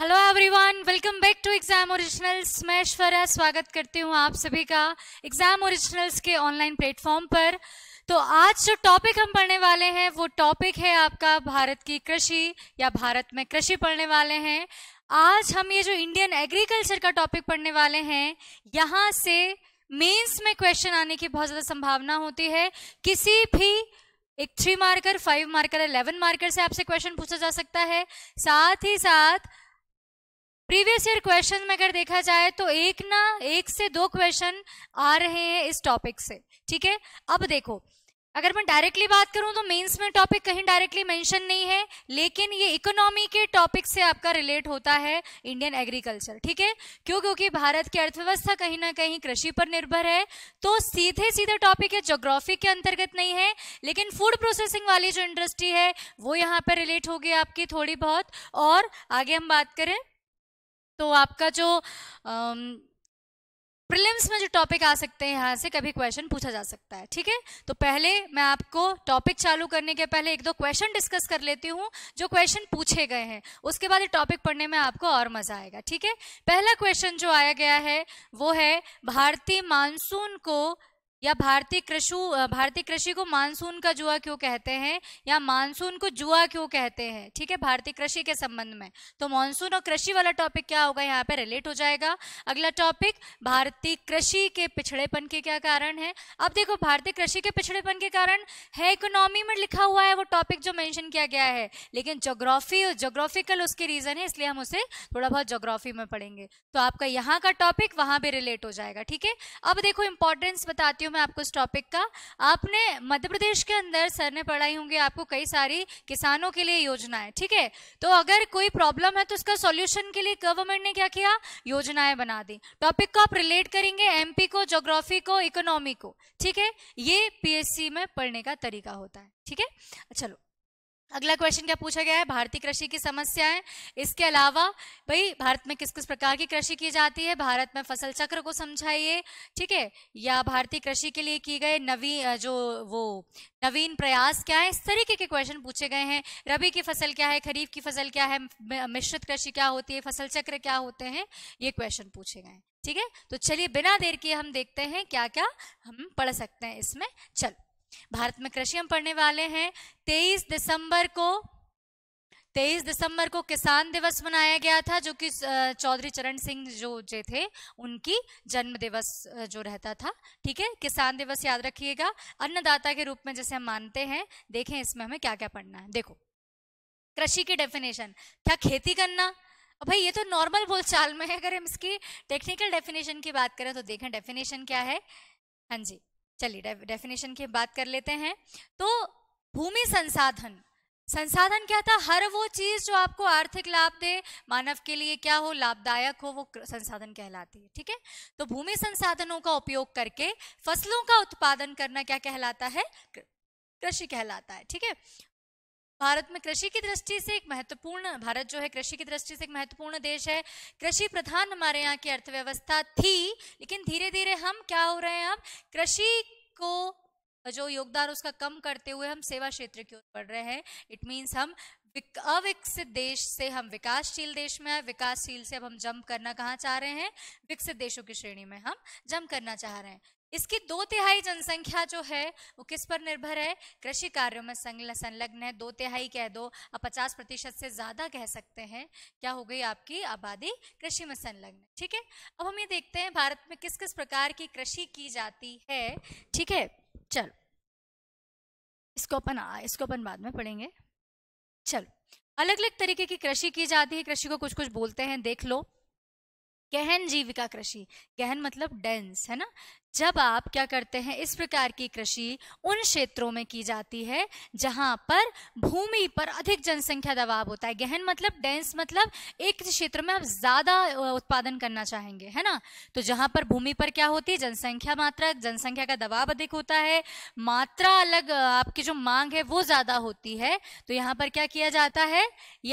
hello everyone welcome back to exam originals मैं ऐश्वर्या स्वागत करती हूँ आप सभी का एग्जाम ओरिजिनल्स के ऑनलाइन प्लेटफॉर्म पर तो आज जो टॉपिक हम पढ़ने वाले हैं वो टॉपिक है आपका भारत की कृषि या भारत में कृषि पढ़ने वाले हैं आज हम ये जो इंडियन एग्रीकल्चर का टॉपिक पढ़ने वाले हैं यहाँ से मेन्स में क्वेश्चन आने की बहुत ज़्यादा संभावना होती है किसी भी एक three marker five marker eleven marker से आपसे क्वेश्चन पूछा जा सकता है साथ ही साथ प्रीवियस ईयर क्वेश्चन में अगर देखा जाए तो एक ना एक से दो क्वेश्चन आ रहे हैं इस टॉपिक से ठीक है अब देखो अगर मैं डायरेक्टली बात करूं तो मेंस में टॉपिक कहीं डायरेक्टली मेंशन नहीं है लेकिन ये इकोनॉमी के टॉपिक से आपका रिलेट होता है इंडियन एग्रीकल्चर ठीक है क्यों क्योंकि भारत की अर्थव्यवस्था कहीं ना कहीं कृषि पर निर्भर है तो सीधे सीधे टॉपिक है जोग्राफी के अंतर्गत नहीं है लेकिन फूड प्रोसेसिंग वाली जो इंडस्ट्री है वो यहाँ पर रिलेट होगी आपकी थोड़ी बहुत और आगे हम बात करें तो आपका जो प्रिलिम्स में जो टॉपिक आ सकते हैं यहाँ से कभी क्वेश्चन पूछा जा सकता है ठीक है तो पहले मैं आपको टॉपिक चालू करने के पहले एक दो क्वेश्चन डिस्कस कर लेती हूँ जो क्वेश्चन पूछे गए हैं उसके बाद ये टॉपिक पढ़ने में आपको और मजा आएगा ठीक है पहला क्वेश्चन जो आया गया है वो है भारतीय मानसून को या भारतीय कृषि भारतीय कृषि को मानसून का जुआ क्यों कहते हैं या मानसून को जुआ क्यों कहते हैं ठीक है भारतीय कृषि के संबंध में तो मानसून और कृषि वाला टॉपिक क्या होगा यहाँ पे रिलेट हो जाएगा अगला टॉपिक भारतीय कृषि के पिछड़ेपन के क्या कारण है अब देखो भारतीय कृषि के पिछड़ेपन के कारण है इकोनॉमी में लिखा हुआ है वो टॉपिक जो मैंशन किया गया है लेकिन जोग्राफी और जोग्राफिकल उसके रीजन है इसलिए हम उसे थोड़ा बहुत जोग्राफी में पढ़ेंगे तो आपका यहाँ का टॉपिक वहां भी रिलेट हो जाएगा ठीक है अब देखो इंपॉर्टेंस बताती हूँ मैं आपको इस टॉपिक का आपने मध्य प्रदेश के अंदर सर ने पढ़ाई होंगी आपको कई सारी किसानों के लिए योजनाएं ठीक है तो अगर कोई प्रॉब्लम है तो उसका सॉल्यूशन के लिए गवर्नमेंट ने क्या किया योजनाएं बना दी टॉपिक को आप रिलेट करेंगे एमपी को जोग्राफी को इकोनॉमी को ठीक है ये पीएससी में पढ़ने का तरीका होता है ठीक है अच्छा, चलो अगला क्वेश्चन क्या पूछा गया है भारतीय कृषि की समस्याएं इसके अलावा भाई भारत में किस किस प्रकार की कृषि की जाती है भारत में फसल चक्र को समझाइए ठीक है या भारतीय कृषि के लिए की गए नवीन जो वो नवीन प्रयास क्या है इस तरीके के क्वेश्चन पूछे गए हैं रबी की फसल क्या है खरीफ की फसल क्या है मिश्रित कृषि क्या होती है फसल चक्र क्या होते हैं ये क्वेश्चन पूछे गए ठीक है तो चलिए बिना देर के हम देखते हैं क्या क्या हम पढ़ सकते हैं इसमें चलो भारत में कृषि हम पढ़ने वाले हैं 23 दिसंबर को 23 दिसंबर को किसान दिवस मनाया गया था जो कि चौधरी चरण सिंह जो जे थे उनकी जन्म दिवस जो रहता था ठीक है किसान दिवस याद रखिएगा अन्नदाता के रूप में जैसे हम मानते हैं देखें इसमें हमें क्या क्या पढ़ना है देखो कृषि की डेफिनेशन क्या खेती करना भाई ये तो नॉर्मल बोलचाल में है अगर हम इसकी टेक्निकल डेफिनेशन की बात करें तो देखें डेफिनेशन क्या है हाँ जी चलिए डेफिनेशन की बात कर लेते हैं तो भूमि संसाधन संसाधन क्या था हर वो चीज जो आपको आर्थिक लाभ दे मानव के लिए क्या हो लाभदायक हो वो संसाधन कहलाती है ठीक है तो भूमि संसाधनों का उपयोग करके फसलों का उत्पादन करना क्या कहलाता है कृषि कहलाता है ठीक है भारत में कृषि की दृष्टि से एक महत्वपूर्ण भारत जो है कृषि की दृष्टि से एक महत्वपूर्ण देश है कृषि प्रधान हमारे यहाँ की अर्थव्यवस्था थी लेकिन धीरे धीरे हम क्या हो रहे हैं अब कृषि को जो योगदान उसका कम करते हुए हम सेवा क्षेत्र की ओर बढ़ रहे हैं इट मीन्स हम अविकसित देश से हम विकासशील देश में आए विकासशील से अब हम जम्प करना कहाँ चाह रहे हैं विकसित देशों की श्रेणी में हम जम्प करना चाह रहे हैं इसकी दो तिहाई जनसंख्या जो है वो किस पर निर्भर है कृषि कार्यों में संलग्न है दो तिहाई कह दो अब पचास प्रतिशत से ज्यादा कह सकते हैं क्या हो गई आपकी आबादी कृषि में संलग्न ठीक है अब हम ये देखते हैं भारत में किस किस प्रकार की कृषि की जाती है ठीक है चलो इसको अपन इसको अपन बाद में पढ़ेंगे चलो अलग अलग तरीके की कृषि की जाती है कृषि को कुछ कुछ बोलते हैं देख लो गहन जीविका कृषि गहन मतलब डेंस है ना जब आप क्या करते हैं इस प्रकार की कृषि उन क्षेत्रों में की जाती है जहां पर भूमि पर अधिक जनसंख्या दबाव होता है गहन मतलब डेंस मतलब एक क्षेत्र में आप ज्यादा उत्पादन करना चाहेंगे है ना तो जहां पर भूमि पर क्या होती है जनसंख्या मात्रा जनसंख्या का दबाव अधिक होता है मात्रा अलग आपकी जो मांग है वो ज्यादा होती है तो यहाँ पर क्या किया जाता है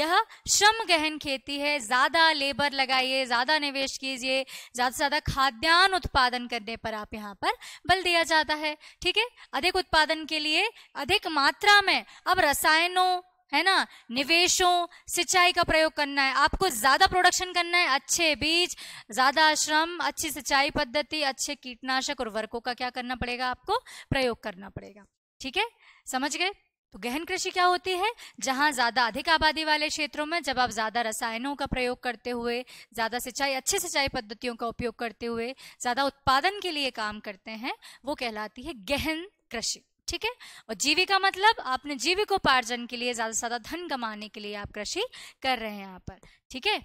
यह श्रम गहन खेती है ज्यादा लेबर लगाइए ज्यादा निवेश कीजिए ज्यादा से ज्यादा खाद्यान्न उत्पादन करने पर आप यहाँ पर बल दिया जाता है ठीक है अधिक उत्पादन के लिए अधिक मात्रा में अब रसायनों है ना निवेशों सिंचाई का प्रयोग करना है आपको ज्यादा प्रोडक्शन करना है अच्छे बीज ज्यादा श्रम अच्छी सिंचाई पद्धति अच्छे कीटनाशक उर्वरकों का क्या करना पड़ेगा आपको प्रयोग करना पड़ेगा ठीक है समझ गए तो गहन कृषि क्या होती है जहां ज्यादा अधिक आबादी वाले क्षेत्रों में जब आप ज्यादा रसायनों का प्रयोग करते हुए ज्यादा सिंचाई अच्छी सिंचाई पद्धतियों का उपयोग करते हुए ज्यादा उत्पादन के लिए काम करते हैं वो कहलाती है गहन कृषि ठीक है और जीविका मतलब आपने जीविकोपार्जन के लिए ज्यादा से ज्यादा धन कमाने के लिए आप कृषि कर रहे हैं यहाँ पर ठीक है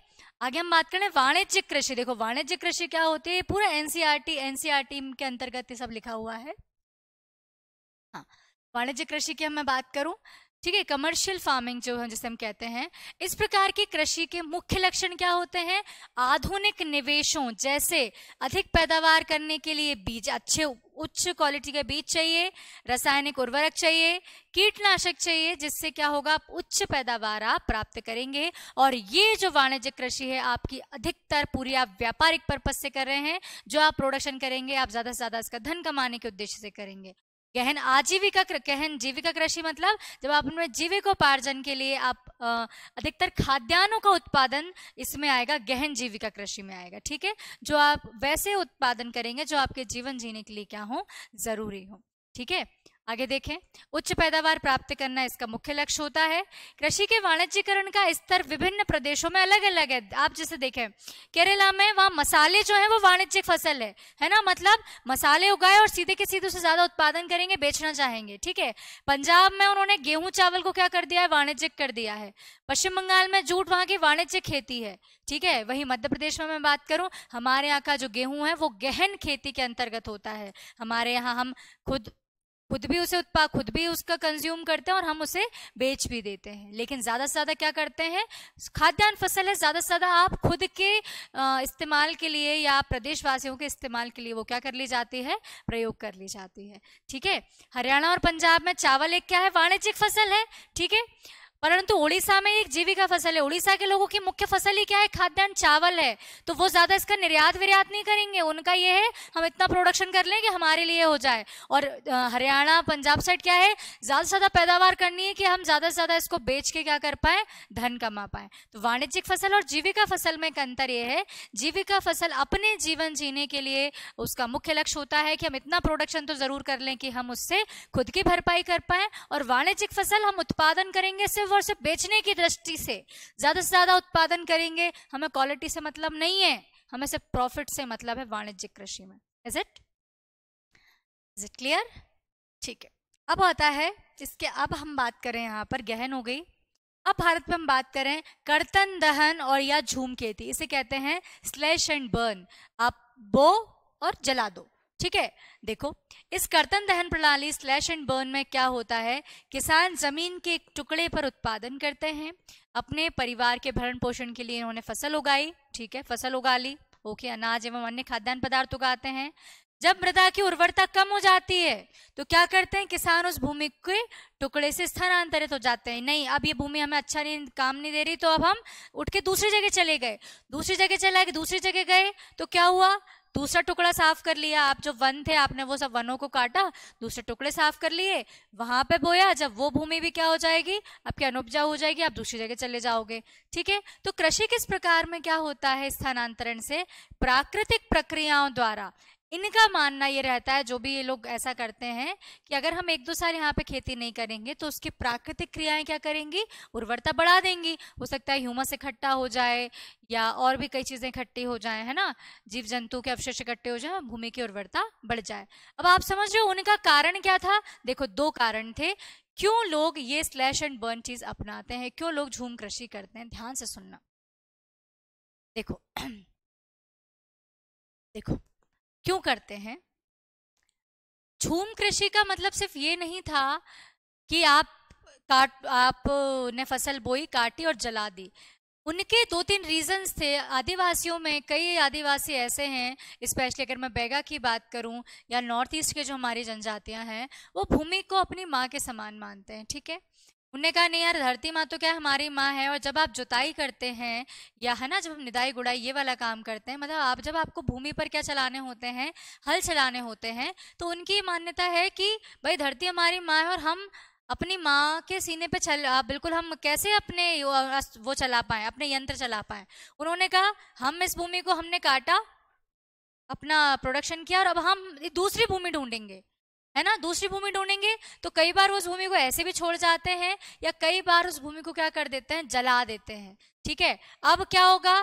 आगे हम बात करें वाणिज्यिक कृषि देखो वाणिज्यिक कृषि क्या होती है पूरा एनसीआरटी एनसीआरटी e e के अंतर्गत ये सब लिखा हुआ है हाँ वाणिज्य कृषि की हम मैं बात करूं ठीक है कमर्शियल फार्मिंग जो है जिसे हम कहते हैं इस प्रकार की कृषि के मुख्य लक्षण क्या होते हैं आधुनिक निवेशों जैसे अधिक पैदावार करने के लिए बीज अच्छे उच्च क्वालिटी के बीज चाहिए रासायनिक उर्वरक चाहिए कीटनाशक चाहिए जिससे क्या होगा आप उच्च पैदावार आप प्राप्त करेंगे और ये जो वाणिज्य कृषि है आपकी अधिकतर पूरी आप व्यापारिक पर्पज से कर रहे हैं जो आप प्रोडक्शन करेंगे आप ज्यादा से ज्यादा इसका धन कमाने के उद्देश्य से करेंगे गहन आजीविका गहन जीविका कृषि मतलब जब आप अपने जीविकोपार्जन के लिए आप अधिकतर खाद्यान्नों का उत्पादन इसमें आएगा गहन जीविका कृषि में आएगा ठीक है जो आप वैसे उत्पादन करेंगे जो आपके जीवन जीने के लिए क्या हो जरूरी हो ठीक है आगे देखें उच्च पैदावार प्राप्त करना इसका मुख्य लक्ष्य होता है कृषि के वाणिज्यकरण का स्तर विभिन्न प्रदेशों में अलग अलग है आप जैसे देखें केरला में वहाँ मसाले जो हैं वो वाणिज्यिक फसल है है ना मतलब मसाले उगाए और सीधे के सीधे उसे ज्यादा उत्पादन करेंगे बेचना चाहेंगे ठीक है पंजाब में उन्होंने गेहूं चावल को क्या कर दिया है वाणिज्यिक कर दिया है पश्चिम बंगाल में जूट वहाँ की वाणिज्यिक खेती है ठीक है वही मध्य प्रदेश में मैं बात करूँ हमारे यहाँ का जो गेहूं है वो गहन खेती के अंतर्गत होता है हमारे यहाँ हम खुद खुद भी उसे उत्पाद खुद भी उसका कंज्यूम करते हैं और हम उसे बेच भी देते हैं लेकिन ज़्यादा से ज़्यादा क्या करते हैं खाद्यान्न फसल है ज़्यादा से ज़्यादा आप खुद के इस्तेमाल के लिए या प्रदेशवासियों के इस्तेमाल के लिए वो क्या कर ली जाती है प्रयोग कर ली जाती है ठीक है हरियाणा और पंजाब में चावल एक क्या है वाणिज्यिक फसल है ठीक है परंतु उड़ीसा में एक जीविका फसल है उड़ीसा के लोगों की मुख्य फसल ही क्या है खाद्यान्न चावल है तो वो ज्यादा इसका निर्यात विर्यात नहीं करेंगे उनका ये है हम इतना प्रोडक्शन कर लें कि हमारे लिए हो जाए और हरियाणा पंजाब साइड क्या है ज्यादा से ज्यादा पैदावार करनी है कि हम ज्यादा से ज्यादा इसको बेच के क्या कर पाए धन कमा पाए तो वाणिज्यिक फसल और जीविका फसल में एक अंतर यह है जीविका फसल अपने जीवन जीने के लिए उसका मुख्य लक्ष्य होता है कि हम इतना प्रोडक्शन तो जरूर कर लें कि हम उससे खुद की भरपाई कर पाए और वाणिज्यिक फसल हम उत्पादन करेंगे सिर्फ सिर्फ और सिर्फ बेचने की दृष्टि से ज़्यादा से ज़्यादा उत्पादन करेंगे हमें क्वालिटी से मतलब नहीं है हमें सिर्फ प्रॉफिट से मतलब है वाणिज्यिक कृषि में is it is it clear ठीक है अब आता है इसके अब हम बात करें यहाँ पर गहन हो गई अब भारत में हम बात करें कर्तन दहन और या झूम खेती इसे कहते हैं स्लैश एंड बर्न आप बो और जला दो ठीक है देखो इस कर्तन दहन प्रणाली स्लैश एंड बर्न में क्या होता है किसान जमीन के एक टुकड़े पर उत्पादन करते हैं अपने परिवार के भरण पोषण के लिए इन्होंने फसल उगाई ठीक है फसल उगा ली ओके अनाज एवं अन्य खाद्यान्न पदार्थ उगाते हैं जब मृदा की उर्वरता कम हो जाती है तो क्या करते हैं किसान उस भूमि के टुकड़े से स्थानांतरित हो जाते हैं नहीं अब ये भूमि हमें अच्छा नहीं काम नहीं दे रही तो अब हम उठ के दूसरी जगह चले गए दूसरी जगह चला गए दूसरी जगह गए तो क्या हुआ दूसरा टुकड़ा साफ कर लिया आप जो वन थे आपने वो सब वनों को काटा दूसरे टुकड़े साफ कर लिए वहां पे बोया जब वो भूमि भी क्या हो जाएगी आपकी अनुपजाऊ हो जाएगी आप दूसरी जगह चले जाओगे ठीक है तो कृषि किस प्रकार में क्या होता है स्थानांतरण से प्राकृतिक प्रक्रियाओं द्वारा इनका मानना ये रहता है जो भी ये लोग ऐसा करते हैं कि अगर हम एक दो साल यहाँ पे खेती नहीं करेंगे तो उसकी प्राकृतिक क्रियाएं क्या करेंगी उर्वरता बढ़ा देंगी हो सकता है ह्यूमस इकट्ठा हो जाए या और भी कई चीजें इकट्ठी हो जाए है ना जीव जंतु के अवशेष इकट्ठे हो जाए भूमि की उर्वरता बढ़ जाए अब आप समझ रहे हो उनका कारण क्या था देखो दो कारण थे क्यों लोग ये स्लैश एंड बर्न चीज अपनाते हैं क्यों लोग झूम कृषि करते हैं ध्यान से सुनना देखो देखो क्यों करते हैं झूम कृषि का मतलब सिर्फ ये नहीं था कि आप काट आपने फसल बोई काटी और जला दी उनके दो तीन रीजंस थे आदिवासियों में कई आदिवासी ऐसे हैं स्पेशली अगर मैं बैगा की बात करूं या नॉर्थ ईस्ट के जो हमारी जनजातियां हैं वो भूमि को अपनी माँ के समान मानते हैं ठीक है उनने कहा नहीं यार धरती माँ तो क्या हमारी माँ है और जब आप जुताई करते हैं या है ना जब हम निदाई गुड़ाई ये वाला काम करते हैं मतलब आप जब आपको भूमि पर क्या चलाने होते हैं हल चलाने होते हैं तो उनकी मान्यता है कि भाई धरती हमारी माँ है और हम अपनी माँ के सीने पे चल बिल्कुल हम कैसे अपने वो चला पाए अपने यंत्र चला पाए उन्होंने कहा हम इस भूमि को हमने काटा अपना प्रोडक्शन किया और अब हम दूसरी भूमि ढूंढेंगे है ना दूसरी भूमि ढूंढेंगे तो कई बार उस भूमि को ऐसे भी छोड़ जाते हैं या कई बार उस भूमि को क्या कर देते हैं जला देते हैं ठीक है अब क्या होगा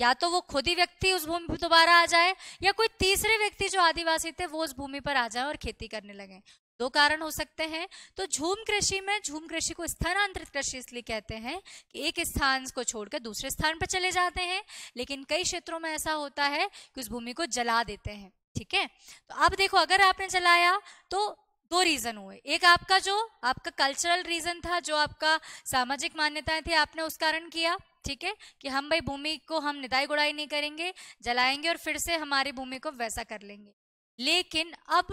या तो वो खुद ही व्यक्ति उस भूमि पर दोबारा आ जाए या कोई तीसरे व्यक्ति जो आदिवासी थे वो उस भूमि पर आ जाए और खेती करने लगे दो कारण हो सकते हैं तो झूम कृषि में झूम कृषि को स्थानांतरित कृषि इसलिए कहते हैं कि एक स्थान को छोड़कर दूसरे स्थान पर चले जाते हैं लेकिन कई क्षेत्रों में ऐसा होता है कि उस भूमि को जला देते हैं ठीक है तो अब देखो अगर आपने चलाया तो दो रीज़न हुए एक आपका जो आपका कल्चरल रीज़न था जो आपका सामाजिक मान्यताएं थी आपने उस कारण किया ठीक है कि हम भाई भूमि को हम निदाई गुड़ाई नहीं करेंगे जलाएंगे और फिर से हमारी भूमि को वैसा कर लेंगे लेकिन अब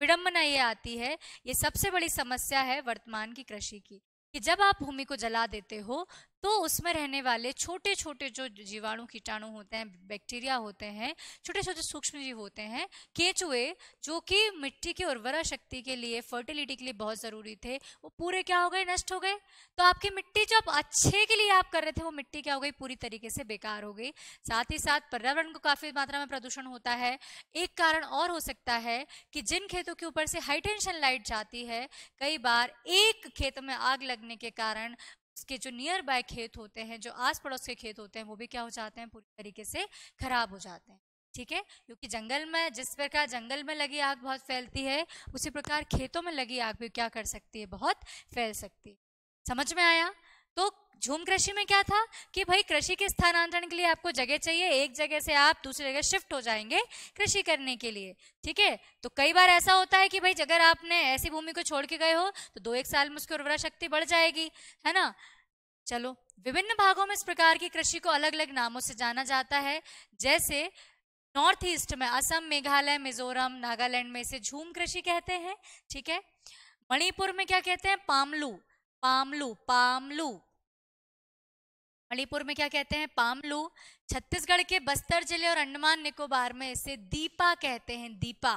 विडंबना ये आती है ये सबसे बड़ी समस्या है वर्तमान की कृषि की कि जब आप भूमि को जला देते हो तो उसमें रहने वाले छोटे छोटे जो जीवाणु कीटाणु होते हैं बैक्टीरिया होते हैं छोटे छोटे सूक्ष्म जीव होते हैं केचुए जो कि मिट्टी की उर्वरा शक्ति के लिए फर्टिलिटी के लिए बहुत ज़रूरी थे वो पूरे क्या हो गए नष्ट हो गए तो आपकी मिट्टी जो आप अच्छे के लिए आप कर रहे थे वो मिट्टी क्या हो गई पूरी तरीके से बेकार हो गई साथ ही साथ पर्यावरण को काफ़ी मात्रा में प्रदूषण होता है एक कारण और हो सकता है कि जिन खेतों के ऊपर से हाईटेंशन लाइट जाती है कई बार एक खेत में आग लगने के कारण उसके जो नियर बाय खेत होते हैं जो आस पड़ोस के खेत होते हैं वो भी क्या हो जाते हैं पूरी तरीके से खराब हो जाते हैं ठीक है क्योंकि जंगल में जिस प्रकार जंगल में लगी आग बहुत फैलती है उसी प्रकार खेतों में लगी आग भी क्या कर सकती है बहुत फैल सकती है समझ में आया तो झूम कृषि में क्या था कि भाई कृषि के स्थानांतरण के लिए आपको जगह चाहिए एक जगह से आप दूसरी जगह शिफ्ट हो जाएंगे कृषि करने के लिए ठीक है तो कई बार ऐसा होता है कि भाई अगर आपने ऐसी भूमि को छोड़ के गए हो तो दो एक साल में उसकी उर्वरा शक्ति बढ़ जाएगी है ना चलो विभिन्न भागों में इस प्रकार की कृषि को अलग अलग नामों से जाना जाता है जैसे नॉर्थ ईस्ट में असम मेघालय मिजोरम नागालैंड में इसे झूम कृषि कहते हैं ठीक है मणिपुर में क्या कहते हैं पामलू पामलू पामलू मणिपुर में क्या कहते हैं पामलू छत्तीसगढ़ के बस्तर जिले और अंडमान निकोबार में इसे दीपा कहते हैं दीपा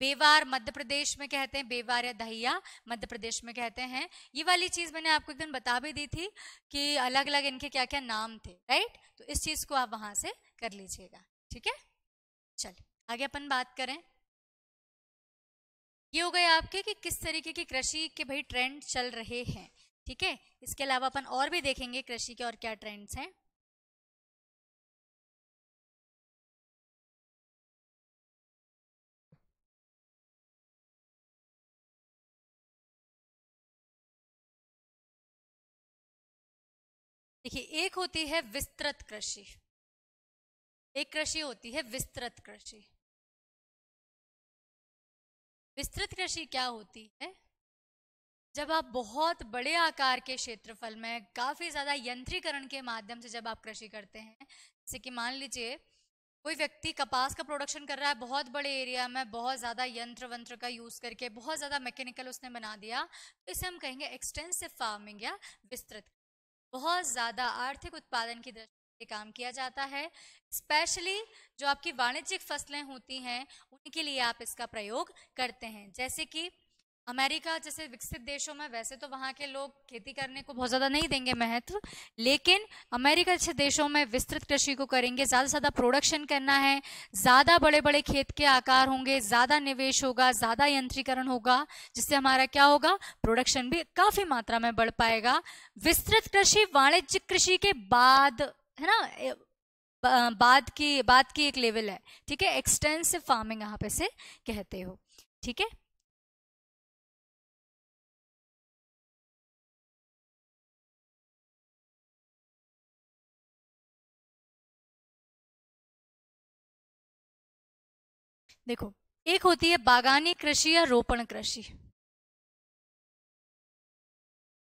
बेवार मध्य प्रदेश में कहते हैं बेवार या दहिया मध्य प्रदेश में कहते हैं ये वाली चीज मैंने आपको एक दिन बता भी दी थी कि अलग अलग इनके क्या क्या नाम थे राइट तो इस चीज को आप वहां से कर लीजिएगा ठीक है चल आगे अपन बात करें ये हो गए आपके कि किस तरीके की कृषि के भाई ट्रेंड चल रहे हैं ठीक है इसके अलावा अपन और भी देखेंगे कृषि के और क्या ट्रेंड्स हैं देखिए एक होती है विस्तृत कृषि एक कृषि होती है विस्तृत कृषि विस्तृत कृषि क्या होती है जब आप बहुत बड़े आकार के क्षेत्रफल में काफ़ी ज़्यादा यंत्रीकरण के माध्यम से जब आप कृषि करते हैं जैसे कि मान लीजिए कोई व्यक्ति कपास का प्रोडक्शन कर रहा है बहुत बड़े एरिया में बहुत ज़्यादा यंत्र वंत्र का यूज़ करके बहुत ज़्यादा मैकेनिकल उसने बना दिया तो इसे हम कहेंगे एक्सटेंसिव फार्मिंग या विस्तृत बहुत ज़्यादा आर्थिक उत्पादन की दृष्टि से काम किया जाता है स्पेशली जो आपकी वाणिज्यिक फसलें होती हैं उनके लिए आप इसका प्रयोग करते हैं जैसे कि अमेरिका जैसे विकसित देशों में वैसे तो वहाँ के लोग खेती करने को बहुत ज़्यादा नहीं देंगे महत्व लेकिन अमेरिका जैसे देशों में विस्तृत कृषि को करेंगे ज़्यादा से ज़्यादा प्रोडक्शन करना है ज़्यादा बड़े बड़े खेत के आकार होंगे ज़्यादा निवेश होगा ज़्यादा यंत्रीकरण होगा जिससे हमारा क्या होगा प्रोडक्शन भी काफ़ी मात्रा में बढ़ पाएगा विस्तृत कृषि वाणिज्यिक कृषि के बाद है ना बाद की बाद की एक लेवल है ठीक है एक्सटेंसिव फार्मिंग यहाँ पे से कहते हो ठीक है देखो एक होती है बागानी कृषि या रोपण कृषि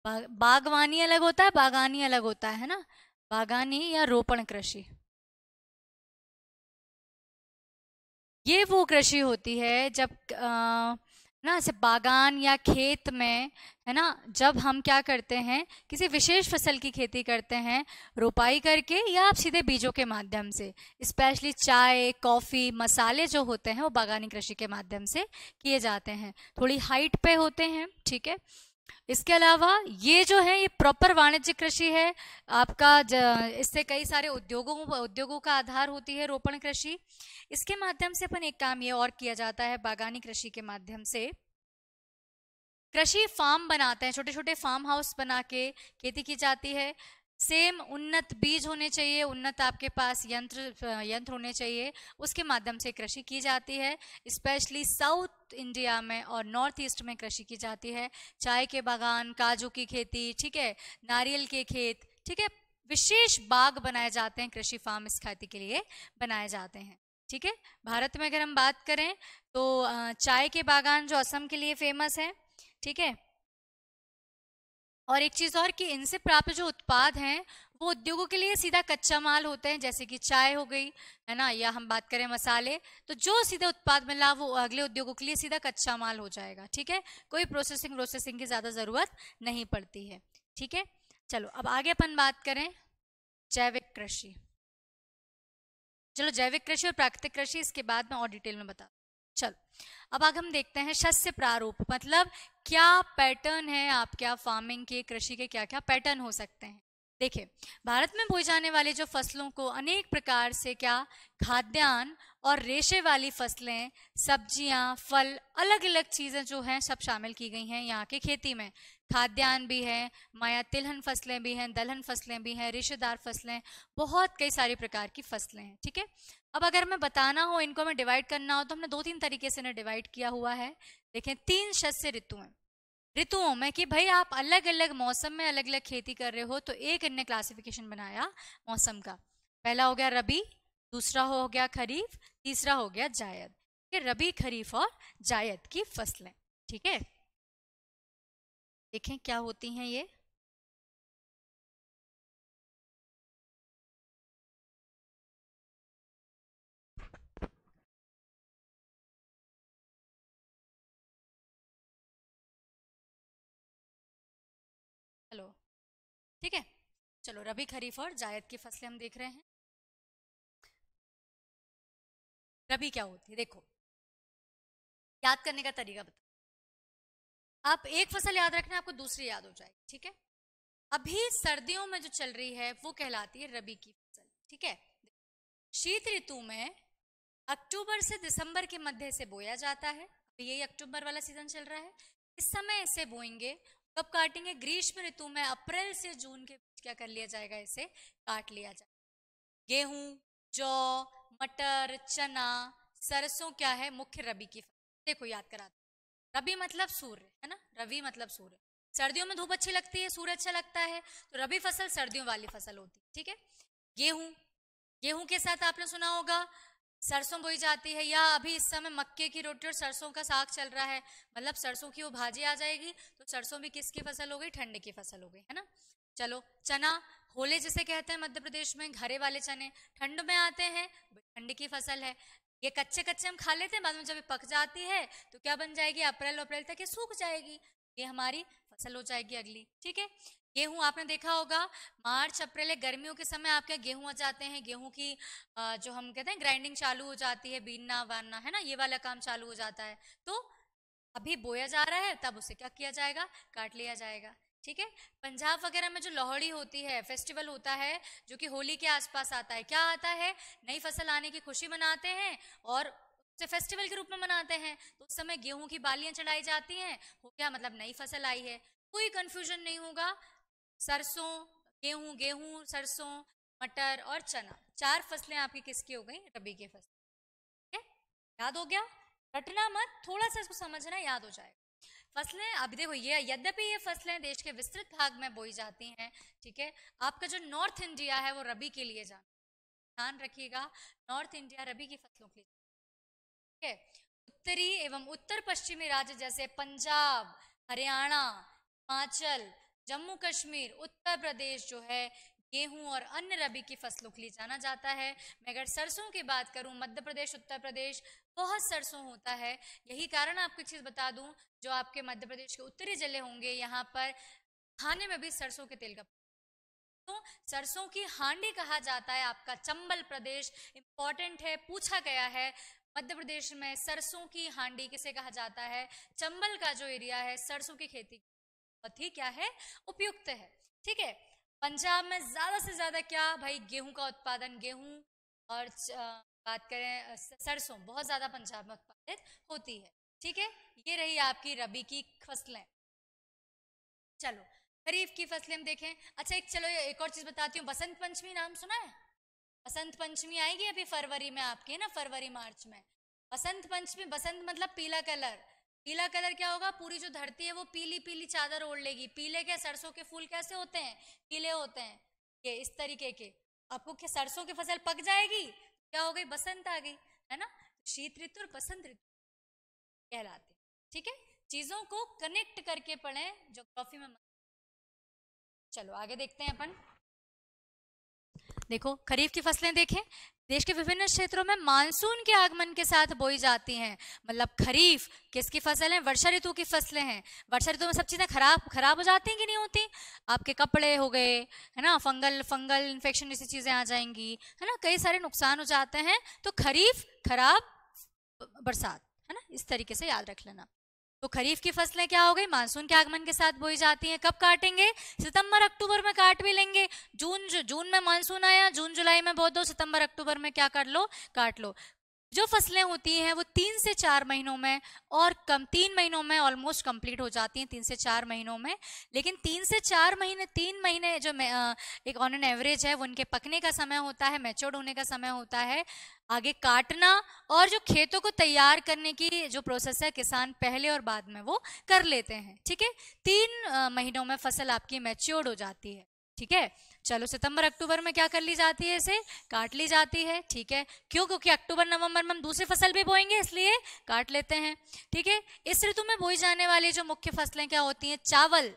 बागवानी अलग होता है बागानी अलग होता है ना बागानी या रोपण कृषि ये वो कृषि होती है जब आ, ना ऐसे बागान या खेत में है ना जब हम क्या करते हैं किसी विशेष फसल की खेती करते हैं रोपाई करके या आप सीधे बीजों के माध्यम से स्पेशली चाय कॉफ़ी मसाले जो होते हैं वो बागानी कृषि के माध्यम से किए जाते हैं थोड़ी हाइट पे होते हैं ठीक है इसके अलावा ये जो है ये प्रॉपर वाणिज्य कृषि है आपका इससे कई सारे उद्योगों उद्योगों का आधार होती है रोपण कृषि इसके माध्यम से अपन एक काम ये और किया जाता है बागानी कृषि के माध्यम से कृषि फार्म बनाते हैं छोटे छोटे फार्म हाउस बना के खेती की जाती है सेम उन्नत बीज होने चाहिए उन्नत आपके पास यंत्र यंत्र होने चाहिए उसके माध्यम से कृषि की जाती है स्पेशली साउथ इंडिया में और नॉर्थ ईस्ट में कृषि की जाती है चाय के बागान काजू की खेती ठीक है नारियल के खेत ठीक है विशेष बाग बनाए जाते हैं कृषि फार्म इस खेती के लिए बनाए जाते हैं ठीक है भारत में अगर हम बात करें तो चाय के बागान जो असम के लिए फेमस है ठीक है और एक चीज़ और कि इनसे प्राप्त जो उत्पाद हैं वो उद्योगों के लिए सीधा कच्चा माल होते हैं जैसे कि चाय हो गई है ना या हम बात करें मसाले तो जो सीधा उत्पाद मिला वो अगले उद्योगों के लिए सीधा कच्चा माल हो जाएगा ठीक है कोई प्रोसेसिंग प्रोसेसिंग की ज़्यादा ज़रूरत नहीं पड़ती है ठीक है चलो अब आगे अपन बात करें जैविक कृषि चलो जैविक कृषि और प्राकृतिक कृषि इसके बाद में और डिटेल में बता चलो अब आगे हम देखते हैं शस्य प्रारूप मतलब क्या पैटर्न है आप क्या फार्मिंग के कृषि के क्या क्या पैटर्न हो सकते हैं देखिए भारत में बोई जाने वाली जो फसलों को अनेक प्रकार से क्या खाद्यान्न और रेशे वाली फसलें सब्जियां फल अलग अलग चीज़ें जो हैं सब शामिल की गई हैं यहाँ के खेती में खाद्यान्न भी है माया तिलहन फसलें भी हैं दलहन फसलें भी हैं रिश्तेदार फसलें बहुत कई सारी प्रकार की फसलें हैं ठीक है अब अगर मैं बताना हो इनको मैं डिवाइड करना हो तो हमने दो तीन तरीके से इन्हें डिवाइड किया हुआ है देखें तीन शस्य ऋतुएं ऋतुओं में कि भाई आप अलग अलग मौसम में अलग अलग खेती कर रहे हो तो एक इनने क्लासिफिकेशन बनाया मौसम का पहला हो गया रबी दूसरा हो गया खरीफ तीसरा हो गया जायद रबी खरीफ और जायद की फसलें ठीक है देखें क्या होती हैं ये हेलो ठीक है चलो रबी खरीफ और जायद की फसलें हम देख रहे हैं रबी क्या होती है देखो याद करने का तरीका बता आप एक फसल याद रखना आपको दूसरी याद हो जाएगी ठीक है अभी सर्दियों में जो चल रही है वो कहलाती है रबी की फसल ठीक है शीत ऋतु में अक्टूबर से दिसंबर के मध्य से बोया जाता है यही अक्टूबर वाला सीजन चल रहा है इस समय इसे बोएंगे कब काटेंगे ग्रीष्म ऋतु में अप्रैल से जून के बीच क्या कर लिया जाएगा इसे काट लिया जाएगा गेहूं जौ मटर चना सरसों क्या है मुख्य रबी की फसल देखो याद करा रबी मतलब सूर्य है ना रवि मतलब सूर्य सर्दियों में धूप अच्छी लगती है सूर्य अच्छा लगता है तो रबी फसल सर्दियों वाली फसल होती है ठीक है गेहूं गेहूं के साथ आपने सुना होगा सरसों बोई जाती है या अभी इस समय मक्के की रोटी और सरसों का साग चल रहा है मतलब सरसों की वो भाजी आ जाएगी तो सरसों भी किसकी फसल हो गई ठंड की फसल हो गई है ना चलो चना होले जिसे कहते हैं मध्य प्रदेश में घरे वाले चने ठंड में आते हैं ठंड की फसल है ये कच्चे कच्चे हम खा लेते हैं बाद में जब पक जाती है तो क्या बन जाएगी अप्रैल अप्रैल तक ये सूख जाएगी ये हमारी फसल हो जाएगी अगली ठीक है गेहूं आपने देखा होगा मार्च अप्रैल गर्मियों के समय आपके गेहूं आ जाते हैं गेहूं की जो हम कहते हैं ग्राइंडिंग चालू हो जाती है बीनना वारना है ना ये वाला काम चालू हो जाता है तो अभी बोया जा रहा है तब उसे क्या किया जाएगा काट लिया जाएगा ठीक है पंजाब वगैरह में जो लोहड़ी होती है फेस्टिवल होता है जो कि होली के आसपास आता है क्या आता है नई फसल आने की खुशी मनाते हैं और उसे फेस्टिवल के रूप में मनाते हैं तो उस समय गेहूं की बालियां चढ़ाई जाती हैं हो गया मतलब नई फसल आई है कोई कंफ्यूजन नहीं होगा सरसों गेहूं गेहूं सरसों मटर और चना चार फसलें आपकी किसकी हो गई रबी की फसल ठीक है याद हो गया रटना मत थोड़ा सा इसको समझना याद हो जाएगा फसलें अभी देखो ये यद्यपि ये फसलें देश के विस्तृत भाग में बोई जाती हैं ठीक है आपका जो नॉर्थ इंडिया है वो रबी के लिए जाना ध्यान रखिएगा नॉर्थ इंडिया रबी की फसलों के लिए ठीक है उत्तरी एवं उत्तर पश्चिमी राज्य जैसे पंजाब हरियाणा हिमाचल जम्मू कश्मीर उत्तर प्रदेश जो है गेहूं और अन्य रबी की फसलों के लिए जाना जाता है मैं अगर सरसों की बात करूं मध्य प्रदेश उत्तर प्रदेश बहुत सरसों होता है यही कारण आपको एक चीज़ बता दूं जो आपके मध्य प्रदेश के उत्तरी जिले होंगे यहाँ पर खाने में भी सरसों के तेल का तो सरसों की हांडी कहा जाता है आपका चंबल प्रदेश इंपॉर्टेंट है पूछा गया है मध्य प्रदेश में सरसों की हांडी किसे कहा जाता है चंबल का जो एरिया है सरसों की खेती बहुत ही क्या है उपयुक्त है ठीक है पंजाब में ज़्यादा से ज़्यादा क्या भाई गेहूं का उत्पादन गेहूं और बात करें सरसों बहुत ज़्यादा पंजाब में उत्पादित होती है ठीक है ये रही आपकी रबी की फसलें चलो खरीफ की फसलें हम देखें अच्छा एक चलो एक और चीज़ बताती हूँ बसंत पंचमी नाम सुना है बसंत पंचमी आएगी अभी फरवरी में आपके ना फरवरी मार्च में बसंत पंचमी बसंत मतलब पीला कलर पीला कलर क्या होगा पूरी जो धरती है वो पीली पीली चादर ओढ़ लेगी पीले क्या सरसों के फूल कैसे होते हैं पीले होते हैं ये इस तरीके के आपको क्या सरसों की फसल पक जाएगी क्या हो गई बसंत आ गई है ना शीत ऋतु और बसंत ऋतु कहलाते ठीक है चीजों को कनेक्ट करके पढ़े जो कॉफी में चलो आगे देखते हैं अपन देखो खरीफ की फसलें देखें देश के विभिन्न क्षेत्रों में मानसून के आगमन के साथ बोई जाती हैं मतलब खरीफ किसकी फसल है वर्षा ऋतु की फसलें हैं वर्षा ऋतु में सब चीज़ें खराब खराब हो जाती हैं कि नहीं होती आपके कपड़े हो गए है ना फंगल फंगल इन्फेक्शन जैसी चीज़ें आ जाएंगी है ना कई सारे नुकसान हो जाते हैं तो खरीफ खराब बरसात है ना इस तरीके से याद रख लेना तो खरीफ की फसलें क्या हो गई मानसून के आगमन के साथ बोई जाती हैं कब काटेंगे सितंबर अक्टूबर में काट भी लेंगे जून जून में मानसून आया जून जुलाई में बो दो सितंबर अक्टूबर में क्या कर लो काट लो जो फसलें होती हैं वो तीन से चार महीनों में और कम तीन महीनों में ऑलमोस्ट कंप्लीट हो जाती हैं तीन से चार महीनों में लेकिन तीन से चार महीने तीन महीने जो एक ऑन एन एवरेज है वो उनके पकने का समय होता है मैच्योर्ड होने का समय होता है आगे काटना और जो खेतों को तैयार करने की जो प्रोसेस है किसान पहले और बाद में वो कर लेते हैं ठीक है तीन महीनों में फसल आपकी मैच्योर्ड हो जाती है ठीक है चलो सितंबर अक्टूबर में क्या कर ली जाती है इसे काट ली जाती है ठीक है क्यों क्योंकि अक्टूबर नवंबर में हम दूसरी फसल भी बोएंगे इसलिए काट लेते हैं ठीक है इस ऋतु में बोई जाने वाली जो मुख्य फसलें क्या होती हैं चावल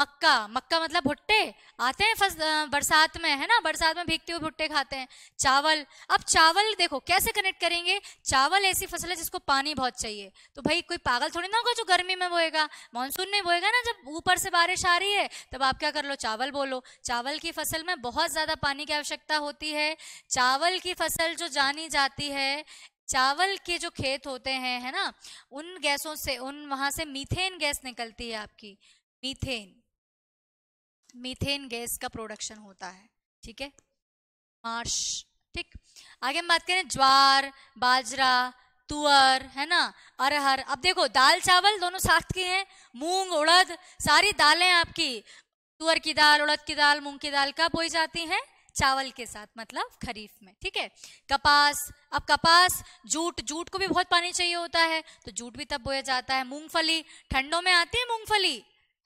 मक्का मक्का मतलब भुट्टे आते हैं फस बरसात में है ना बरसात में भीगते हुए भुट्टे खाते हैं चावल अब चावल देखो कैसे कनेक्ट करेंगे चावल ऐसी फसल है जिसको पानी बहुत चाहिए तो भाई कोई पागल थोड़ी ना होगा जो गर्मी में बोएगा मानसून में बोएगा ना जब ऊपर से बारिश आ रही है तब आप क्या कर लो चावल बोलो चावल की फसल में बहुत ज़्यादा पानी की आवश्यकता होती है चावल की फसल जो जानी जाती है चावल के जो खेत होते हैं है ना उन गैसों से उन वहाँ से मीथेन गैस निकलती है आपकी मीथेन मीथेन गैस का प्रोडक्शन होता है ठीक है मार्श ठीक आगे हम बात करें ज्वार बाजरा तुअर है ना अरहर अब देखो दाल चावल दोनों साथ के हैं मूंग उड़द सारी दालें आपकी तुअर की दाल उड़द की दाल मूंग की दाल कब बोई जाती हैं चावल के साथ मतलब खरीफ में ठीक है कपास अब कपास जूट जूट को भी बहुत पानी चाहिए होता है तो जूट भी तब बोया जाता है मूंगफली ठंडों में आती है मूंगफली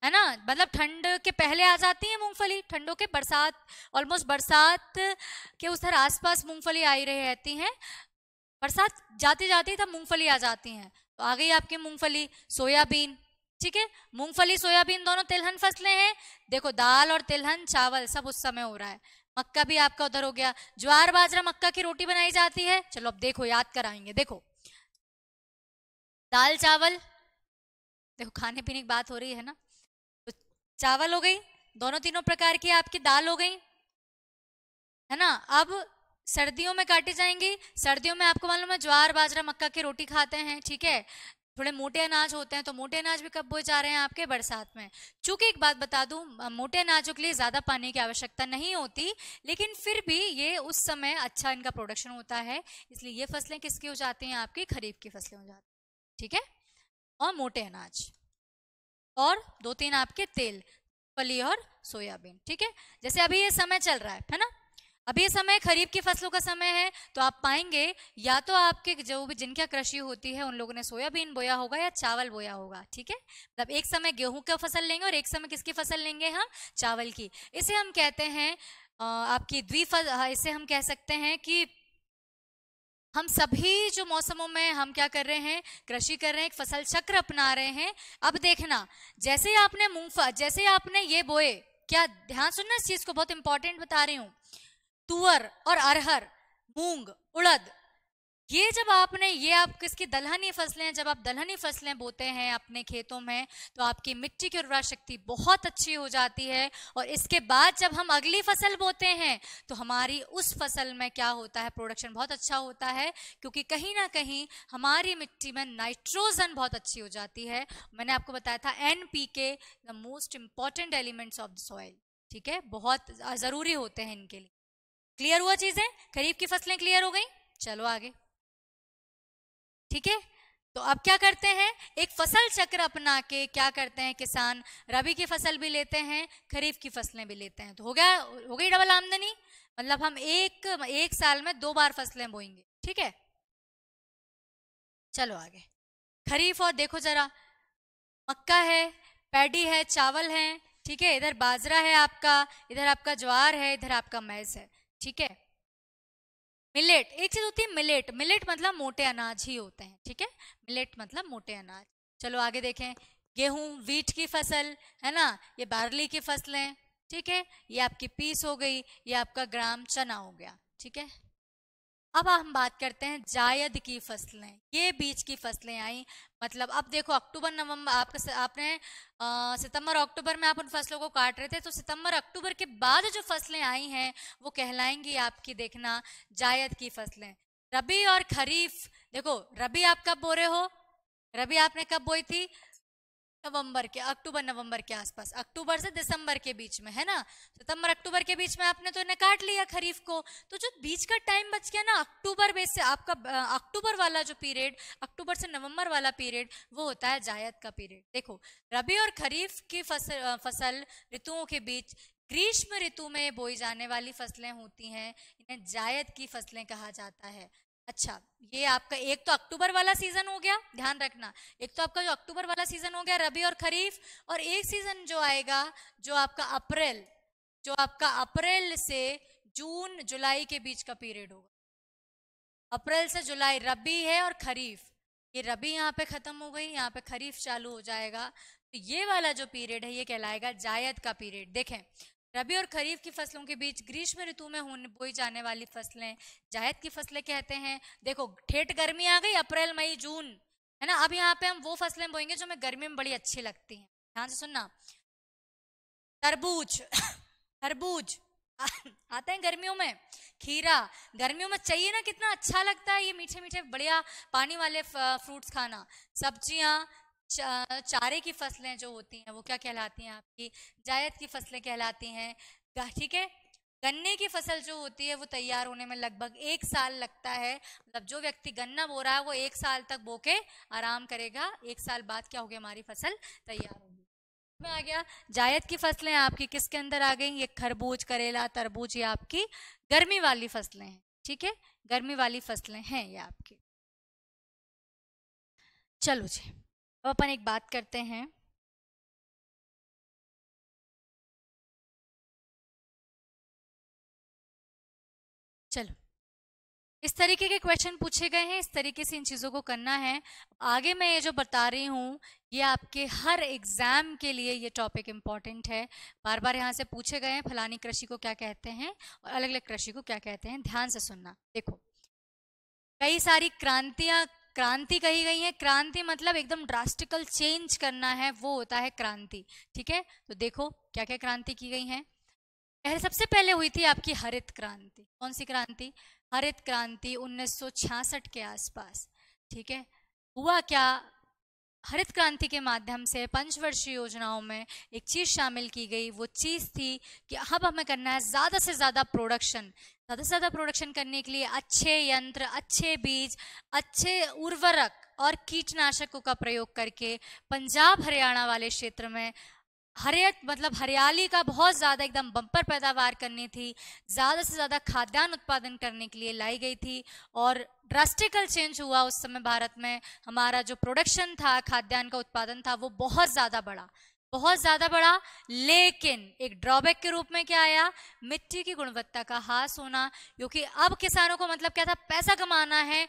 है ना मतलब ठंड के पहले आ जाती है मूंगफली ठंडों के बरसात ऑलमोस्ट बरसात के उधर आसपास मूंगफली आई रही रहती हैं बरसात जाती जाती तब मूंगफली आ जाती हैं तो आ गई आपकी मूंगफली सोयाबीन ठीक है मूंगफली सोयाबीन दोनों तिलहन फसलें हैं देखो दाल और तिलहन चावल सब उस समय हो रहा है मक्का भी आपका उधर हो गया ज्वार बाजरा मक्का की रोटी बनाई जाती है चलो अब देखो याद कराएंगे देखो दाल चावल देखो खाने पीने की बात हो रही है ना चावल हो गई दोनों तीनों प्रकार की आपकी दाल हो गई है ना अब सर्दियों में काटी जाएंगी सर्दियों में आपको मालूम है ज्वार बाजरा मक्का की रोटी खाते हैं ठीक है थोड़े मोटे अनाज होते हैं तो मोटे अनाज भी कब बोए जा रहे हैं आपके बरसात में चूंकि एक बात बता दूं मोटे अनाजों के लिए ज़्यादा पानी की आवश्यकता नहीं होती लेकिन फिर भी ये उस समय अच्छा इनका प्रोडक्शन होता है इसलिए ये फसलें किसकी हो जाती हैं आपकी खरीफ की फसलें हो जाती हैं ठीक है और मोटे अनाज और दो तीन आपके तेल फली और सोयाबीन ठीक है जैसे अभी ये समय चल रहा है है ना अभी ये समय खरीफ की फसलों का समय है तो आप पाएंगे या तो आपके जो भी जिनका कृषि होती है उन लोगों ने सोयाबीन बोया होगा या चावल बोया होगा ठीक है मतलब एक समय गेहूं का फसल लेंगे और एक समय किसकी फसल लेंगे हम चावल की इसे हम कहते हैं आपकी द्विफल इसे हम कह सकते हैं कि हम सभी जो मौसमों में हम क्या कर रहे हैं कृषि कर रहे हैं फसल चक्र अपना रहे हैं अब देखना जैसे आपने मूंगफा जैसे आपने ये बोए क्या ध्यान सुनना इस चीज को बहुत इंपॉर्टेंट बता रही हूं तुअर और अरहर मूंग उड़द ये जब आपने ये आप किसकी दलहनी फसलें जब आप दलहनी फसलें बोते हैं अपने खेतों में तो आपकी मिट्टी की उर्वरा शक्ति बहुत अच्छी हो जाती है और इसके बाद जब हम अगली फसल बोते हैं तो हमारी उस फसल में क्या होता है प्रोडक्शन बहुत अच्छा होता है क्योंकि कहीं ना कहीं हमारी मिट्टी में नाइट्रोजन बहुत अच्छी हो जाती है मैंने आपको बताया था N P K the most important elements of the soil ठीक है बहुत ज़रूरी होते हैं इनके लिए क्लियर हुआ चीज़ें खरीफ की फसलें क्लियर हो गई चलो आगे ठीक है तो अब क्या करते हैं एक फसल चक्र अपना के क्या करते हैं किसान रबी की फसल भी लेते हैं खरीफ की फसलें भी लेते हैं तो हो गया हो गई डबल आमदनी मतलब हम एक एक साल में दो बार फसलें बोएंगे ठीक है चलो आगे खरीफ और देखो जरा मक्का है पैडी है चावल है ठीक है इधर बाजरा है आपका इधर आपका ज्वार है इधर आपका मैज है ठीक है मिलेट एक चीज होती है मिलेट मिलेट मतलब मोटे अनाज ही होते हैं ठीक है मिलेट मतलब मोटे अनाज चलो आगे देखें गेहूं वीट की फसल है ना ये बारली की फसलें ठीक है ये आपकी पीस हो गई ये आपका ग्राम चना हो गया ठीक है अब हम बात करते हैं जायद की फसलें ये बीज की फसलें आई मतलब अब देखो अक्टूबर नवंबर आपके आपने सितंबर अक्टूबर में आप उन फसलों को काट रहे थे तो सितंबर अक्टूबर के बाद जो फसलें आई हैं वो कहलाएंगी आपकी देखना जायद की फसलें रबी और खरीफ देखो रबी आप कब बो रहे हो रबी आपने कब बोई थी नवंबर के अक्टूबर नवंबर के आसपास अक्टूबर से दिसंबर के बीच में है ना सितंबर अक्टूबर के बीच में आपने तो इन्हें काट लिया खरीफ को तो जो बीच का टाइम बच गया ना अक्टूबर बेस से आपका अक्टूबर वाला जो पीरियड अक्टूबर से नवंबर वाला पीरियड वो होता है जायद का पीरियड देखो रबी और खरीफ की फसल फसल ऋतुओं के बीच ग्रीष्म ऋतु में बोई जाने वाली फसलें होती हैं इन्हें जायद की फसलें कहा जाता है अच्छा ये आपका एक तो अक्टूबर वाला सीजन हो गया ध्यान रखना एक तो आपका जो अक्टूबर वाला सीजन हो गया रबी और खरीफ और एक सीजन जो आएगा जो आपका अप्रैल जो आपका अप्रैल से जून जुलाई के बीच का पीरियड होगा अप्रैल से जुलाई रबी है और खरीफ ये रबी यहाँ पे खत्म हो गई यहाँ पे खरीफ चालू हो जाएगा तो ये वाला जो पीरियड है ये कहलाएगा जायद का पीरियड देखें रबी और खरीफ की फसलों के बीच ग्रीष्म ऋतु में होने बोई जाने वाली फसलें जायद की फसलें कहते हैं देखो ठेठ गर्मी आ गई अप्रैल मई जून है ना अब यहाँ पे हम वो फसलें बोएंगे जो हमें गर्मी में बड़ी अच्छी लगती हैं ध्यान से सुनना तरबूज तरबूज आते हैं गर्मियों में खीरा गर्मियों में चाहिए ना कितना अच्छा लगता है ये मीठे मीठे बढ़िया पानी वाले फ्रूट्स खाना सब्जियां चारे की फसलें जो होती हैं वो क्या कहलाती हैं आपकी जायद की फसलें कहलाती हैं ठीक है गन्ने की फसल जो होती है वो तैयार होने में लगभग एक साल लगता है मतलब जो व्यक्ति गन्ना बो रहा है वो एक साल तक बो के आराम करेगा एक साल बाद क्या होगी हमारी फसल तैयार होगी में आ गया जायद की फसलें आपकी किसके अंदर आ गई ये खरबूज करेला तरबूज ये आपकी गर्मी वाली फसलें हैं ठीक है गर्मी वाली फसलें हैं ये आपकी चलो जी अब अपन एक बात करते हैं चलो इस तरीके के क्वेश्चन पूछे गए हैं इस तरीके से इन चीज़ों को करना है आगे मैं ये जो बता रही हूँ ये आपके हर एग्जाम के लिए ये टॉपिक इंपॉर्टेंट है बार बार यहाँ से पूछे गए हैं फलानी कृषि को क्या कहते हैं और अलग अलग कृषि को क्या कहते हैं ध्यान से सुनना देखो कई सारी क्रांतियां क्रांति कही गई है क्रांति मतलब एकदम ड्रास्टिकल चेंज करना है वो होता है क्रांति ठीक है तो देखो क्या क्या क्रांति की गई है सबसे पहले हुई थी आपकी हरित क्रांति कौन सी क्रांति हरित क्रांति 1966 के आसपास ठीक है हुआ क्या हरित क्रांति के माध्यम से पंचवर्षीय योजनाओं में एक चीज़ शामिल की गई वो चीज़ थी कि अब हमें करना है ज़्यादा से ज़्यादा प्रोडक्शन ज़्यादा से ज़्यादा प्रोडक्शन करने के लिए अच्छे यंत्र अच्छे बीज अच्छे उर्वरक और कीटनाशकों का प्रयोग करके पंजाब हरियाणा वाले क्षेत्र में हरियत मतलब हरियाली का बहुत ज़्यादा एकदम बम्पर पैदावार करनी थी ज़्यादा से ज़्यादा खाद्यान्न उत्पादन करने के लिए लाई गई थी और ड्रास्टिकल चेंज हुआ उस समय भारत में हमारा जो प्रोडक्शन था खाद्यान्न का उत्पादन था वो बहुत ज़्यादा बढ़ा बहुत ज़्यादा बढ़ा लेकिन एक ड्रॉबैक के रूप में क्या आया मिट्टी की गुणवत्ता का हास होना क्योंकि अब किसानों को मतलब क्या था पैसा कमाना है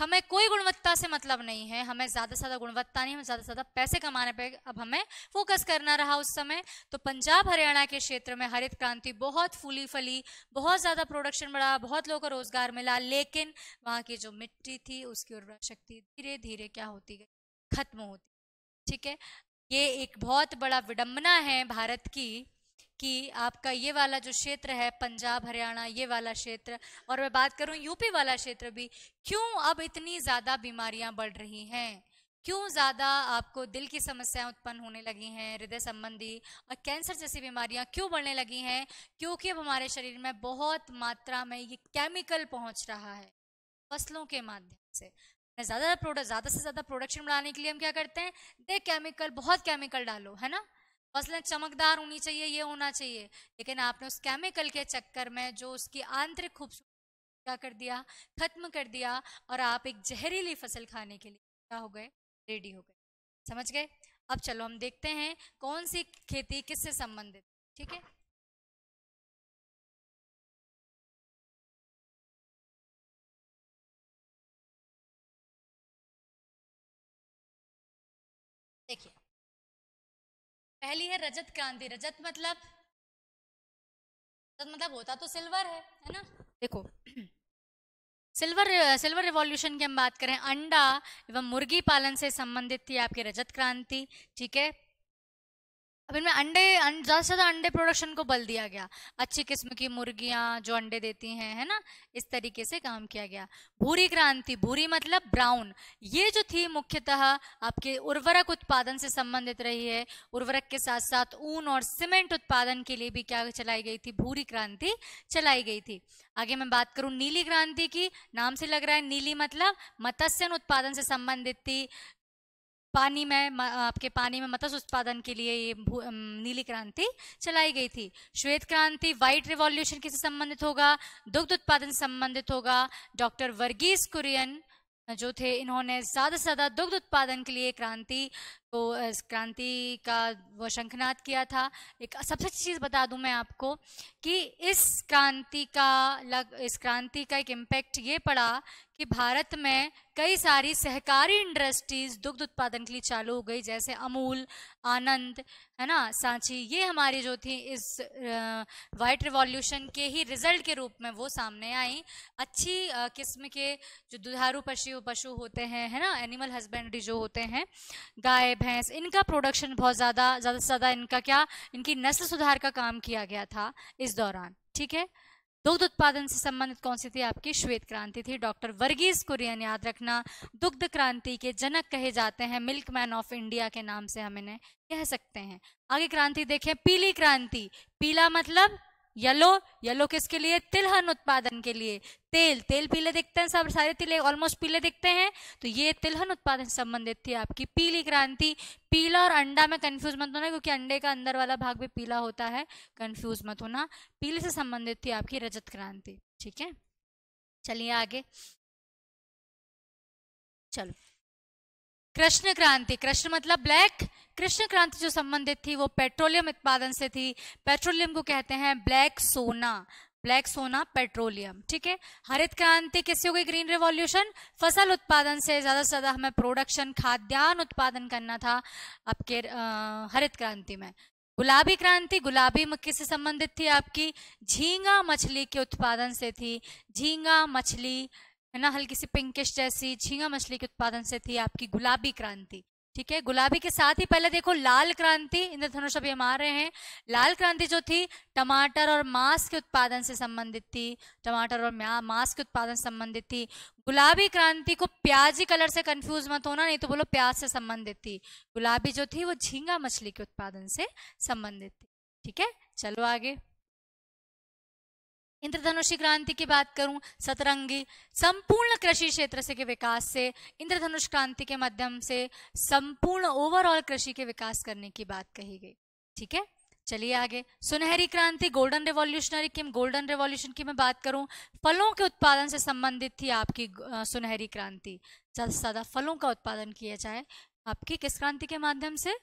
हमें कोई गुणवत्ता से मतलब नहीं है हमें ज़्यादा से ज़्यादा गुणवत्ता नहीं हमें ज़्यादा से ज़्यादा पैसे कमाने पे अब हमें फोकस करना रहा उस समय तो पंजाब हरियाणा के क्षेत्र में हरित क्रांति बहुत फूली फली बहुत ज़्यादा प्रोडक्शन बढ़ा बहुत लोगों को रोजगार मिला लेकिन वहाँ की जो मिट्टी थी उसकी उर्वरा शक्ति धीरे धीरे क्या होती गई खत्म होती ठीक है ये एक बहुत बड़ा विडम्बना है भारत की कि आपका ये वाला जो क्षेत्र है पंजाब हरियाणा ये वाला क्षेत्र और मैं बात करूं यूपी वाला क्षेत्र भी क्यों अब इतनी ज़्यादा बीमारियां बढ़ रही हैं क्यों ज़्यादा आपको दिल की समस्याएं उत्पन्न होने लगी हैं हृदय संबंधी और कैंसर जैसी बीमारियां क्यों बढ़ने लगी हैं क्योंकि अब हमारे शरीर में बहुत मात्रा में ये केमिकल पहुंच रहा है फसलों के माध्यम से ज़्यादा प्रोडक्ट ज़्यादा से ज़्यादा प्रोडक्शन बढ़ाने के लिए हम क्या करते हैं दे केमिकल बहुत केमिकल डालो है ना फसलें चमकदार होनी चाहिए ये होना चाहिए लेकिन आपने उस केमिकल के चक्कर में जो उसकी आंतरिक खूबसूरती क्या कर दिया खत्म कर दिया और आप एक जहरीली फसल खाने के लिए क्या हो गए रेडी हो गए समझ गए अब चलो हम देखते हैं कौन सी खेती किससे संबंधित ठीक है पहली है रजत क्रांति रजत मतलब रजत मतलब होता तो सिल्वर है है ना देखो सिल्वर सिल्वर रिवॉल्यूशन की हम बात करें अंडा एवं मुर्गी पालन से संबंधित थी आपकी रजत क्रांति ठीक है अब इनमें अंडे ज़्यादा से ज़्यादा अंडे प्रोडक्शन को बल दिया गया अच्छी किस्म की मुर्गियां जो अंडे देती हैं है ना इस तरीके से काम किया गया भूरी क्रांति भूरी मतलब ब्राउन ये जो थी मुख्यतः आपके उर्वरक उत्पादन से संबंधित रही है उर्वरक के साथ साथ ऊन और सीमेंट उत्पादन के लिए भी क्या चलाई गई थी भूरी क्रांति चलाई गई थी आगे मैं बात करूं नीली क्रांति की नाम से लग रहा है नीली मतलब मत्स्य उत्पादन से संबंधित थी पानी में आपके पानी में मत्स्य उत्पादन के लिए ये नीली क्रांति चलाई गई थी श्वेत क्रांति व्हाइट रिवॉल्यूशन किससे संबंधित होगा दुग्ध उत्पादन संबंधित होगा डॉक्टर वर्गीस कुरियन जो थे इन्होंने ज़्यादा से ज़्यादा दुग्ध उत्पादन के लिए क्रांति तो इस क्रांति का वो शंखनाद किया था एक सबसे अच्छी चीज़ बता दूं मैं आपको कि इस क्रांति का लग इस क्रांति का एक इम्पैक्ट ये पड़ा कि भारत में कई सारी सहकारी इंडस्ट्रीज दुग्ध उत्पादन के लिए चालू हो गई जैसे अमूल आनंद है ना सांची ये हमारी जो थी इस वाइट रिवॉल्यूशन के ही रिजल्ट के रूप में वो सामने आई अच्छी किस्म के जो दुधारू पशु पशु होते हैं है ना एनिमल हस्बेंड्री जो होते हैं गाय भैंस इनका प्रोडक्शन बहुत ज़्यादा ज़्यादा से ज़्यादा इनका क्या इनकी नस्ल सुधार का काम किया गया था इस दौरान ठीक है दुग्ध उत्पादन से संबंधित कौन सी थी आपकी श्वेत क्रांति थी डॉक्टर वर्गीज कुरियन याद रखना दुग्ध क्रांति के जनक कहे जाते हैं मिल्क मैन ऑफ इंडिया के नाम से हम इन्हें कह सकते हैं आगे क्रांति देखें पीली क्रांति पीला मतलब येलो येलो किसके लिए तिलहन उत्पादन के लिए तेल तेल पीले दिखते हैं सब सारे तिले ऑलमोस्ट पीले दिखते हैं तो ये तिलहन उत्पादन से संबंधित थी आपकी पीली क्रांति पीला और अंडा में कंफ्यूज मत होना क्योंकि अंडे का अंदर वाला भाग भी पीला होता है कंफ्यूज मत होना पीले से संबंधित थी आपकी रजत क्रांति ठीक है चलिए आगे चलो कृष्ण क्रांति कृष्ण मतलब ब्लैक कृष्ण क्रांति जो संबंधित थी वो पेट्रोलियम उत्पादन से थी पेट्रोलियम को कहते हैं ब्लैक सोना ब्लैक सोना पेट्रोलियम ठीक है हरित क्रांति किससे हो गई ग्रीन रिवॉल्यूशन फसल उत्पादन से ज्यादा से ज्यादा हमें प्रोडक्शन खाद्यान्न उत्पादन करना था आपके हरित क्रांति में गुलाबी क्रांति गुलाबी मक्की से संबंधित थी आपकी झींगा मछली के उत्पादन से थी झींगा मछली है ना हल्की सी पिंकिश जैसी झींगा मछली के उत्पादन से थी आपकी गुलाबी क्रांति ठीक है गुलाबी के साथ ही पहले देखो लाल क्रांति इंद्रधनुष अभी हम आ रहे हैं लाल क्रांति जो थी टमाटर और मांस के उत्पादन से संबंधित थी टमाटर और मांस के उत्पादन से संबंधित थी गुलाबी क्रांति को प्याजी कलर से कंफ्यूज मत होना नहीं तो बोलो प्याज से संबंधित थी गुलाबी जो थी वो झींगा मछली के उत्पादन से संबंधित थी ठीक है चलो आगे इंद्रधनुषी क्रांति की बात करूं सतरंगी संपूर्ण कृषि क्षेत्र से के विकास से इंद्रधनुष क्रांति के माध्यम से संपूर्ण ओवरऑल कृषि के विकास करने की बात कही गई ठीक है चलिए आगे सुनहरी क्रांति गोल्डन रेवोल्यूशनरी की गोल्डन रेवोल्यूशन की मैं बात करूं फलों के उत्पादन से संबंधित थी आपकी सुनहरी क्रांति ज्यादा से ज्यादा फलों का उत्पादन किया जाए आपकी किस क्रांति के माध्यम से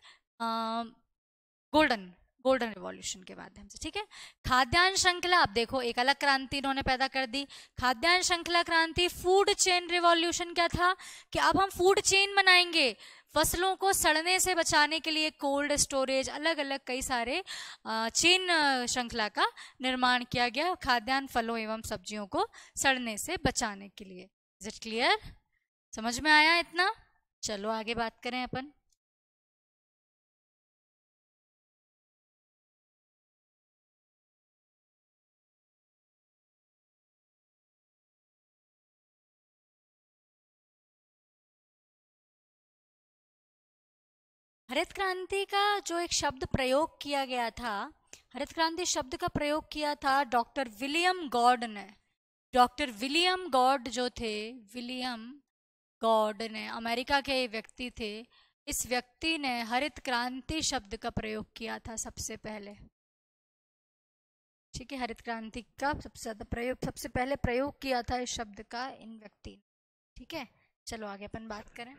गोल्डन गोल्डन रिवॉल्यूशन के माध्यम से ठीक है खाद्यान्न श्रृंखला आप देखो एक अलग क्रांति इन्होंने पैदा कर दी खाद्यान्न श्रृंखला क्रांति फूड चेन रिवॉल्यूशन क्या था कि अब हम फूड चेन बनाएंगे फसलों को सड़ने से बचाने के लिए कोल्ड स्टोरेज अलग अलग कई सारे चेन श्रृंखला का निर्माण किया गया खाद्यान्न फलों एवं सब्जियों को सड़ने से बचाने के लिए इज इट क्लियर समझ में आया इतना चलो आगे बात करें अपन हरित क्रांति का जो एक शब्द प्रयोग किया गया था हरित क्रांति शब्द का प्रयोग किया था डॉक्टर विलियम गॉड ने डॉक्टर विलियम गॉड जो थे विलियम गॉड ने अमेरिका के व्यक्ति थे इस व्यक्ति ने हरित क्रांति शब्द का प्रयोग किया था सबसे पहले ठीक है हरित क्रांति का सबसे ज़्यादा प्रयोग सबसे पहले प्रयोग किया था इस शब्द का इन व्यक्ति ने ठीक है चलो आगे अपन बात करें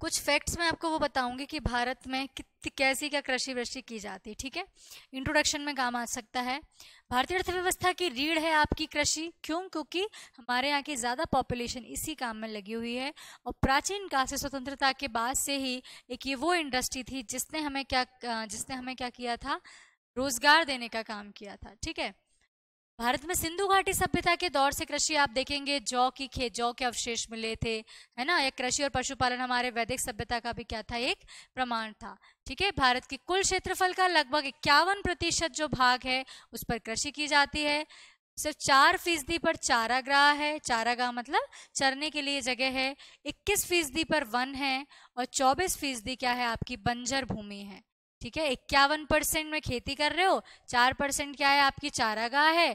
कुछ फैक्ट्स मैं आपको वो बताऊंगी कि भारत में कित कैसी क्या कृषि वृष्टि की जाती है ठीक है इंट्रोडक्शन में काम आ सकता है भारतीय अर्थव्यवस्था की रीढ़ है आपकी कृषि क्यों क्योंकि हमारे यहाँ की ज़्यादा पॉपुलेशन इसी काम में लगी हुई है और प्राचीन काल से स्वतंत्रता के बाद से ही एक ये वो इंडस्ट्री थी जिसने हमें क्या जिसने हमें क्या किया था रोजगार देने का काम किया था ठीक है भारत में सिंधु घाटी सभ्यता के दौर से कृषि आप देखेंगे जौ की खेत जौ के अवशेष मिले थे है ना यह कृषि और पशुपालन हमारे वैदिक सभ्यता का भी क्या था एक प्रमाण था ठीक है भारत की कुल क्षेत्रफल का लगभग इक्यावन प्रतिशत जो भाग है उस पर कृषि की जाती है सिर्फ चार फीसदी पर चाराग्राह है चारागाह मतलब चरने के लिए जगह है इक्कीस फीसदी पर वन है और चौबीस फीसदी क्या है आपकी बंजर भूमि है ठीक है इक्यावन परसेंट में खेती कर रहे हो चार परसेंट क्या है आपकी चारागाह है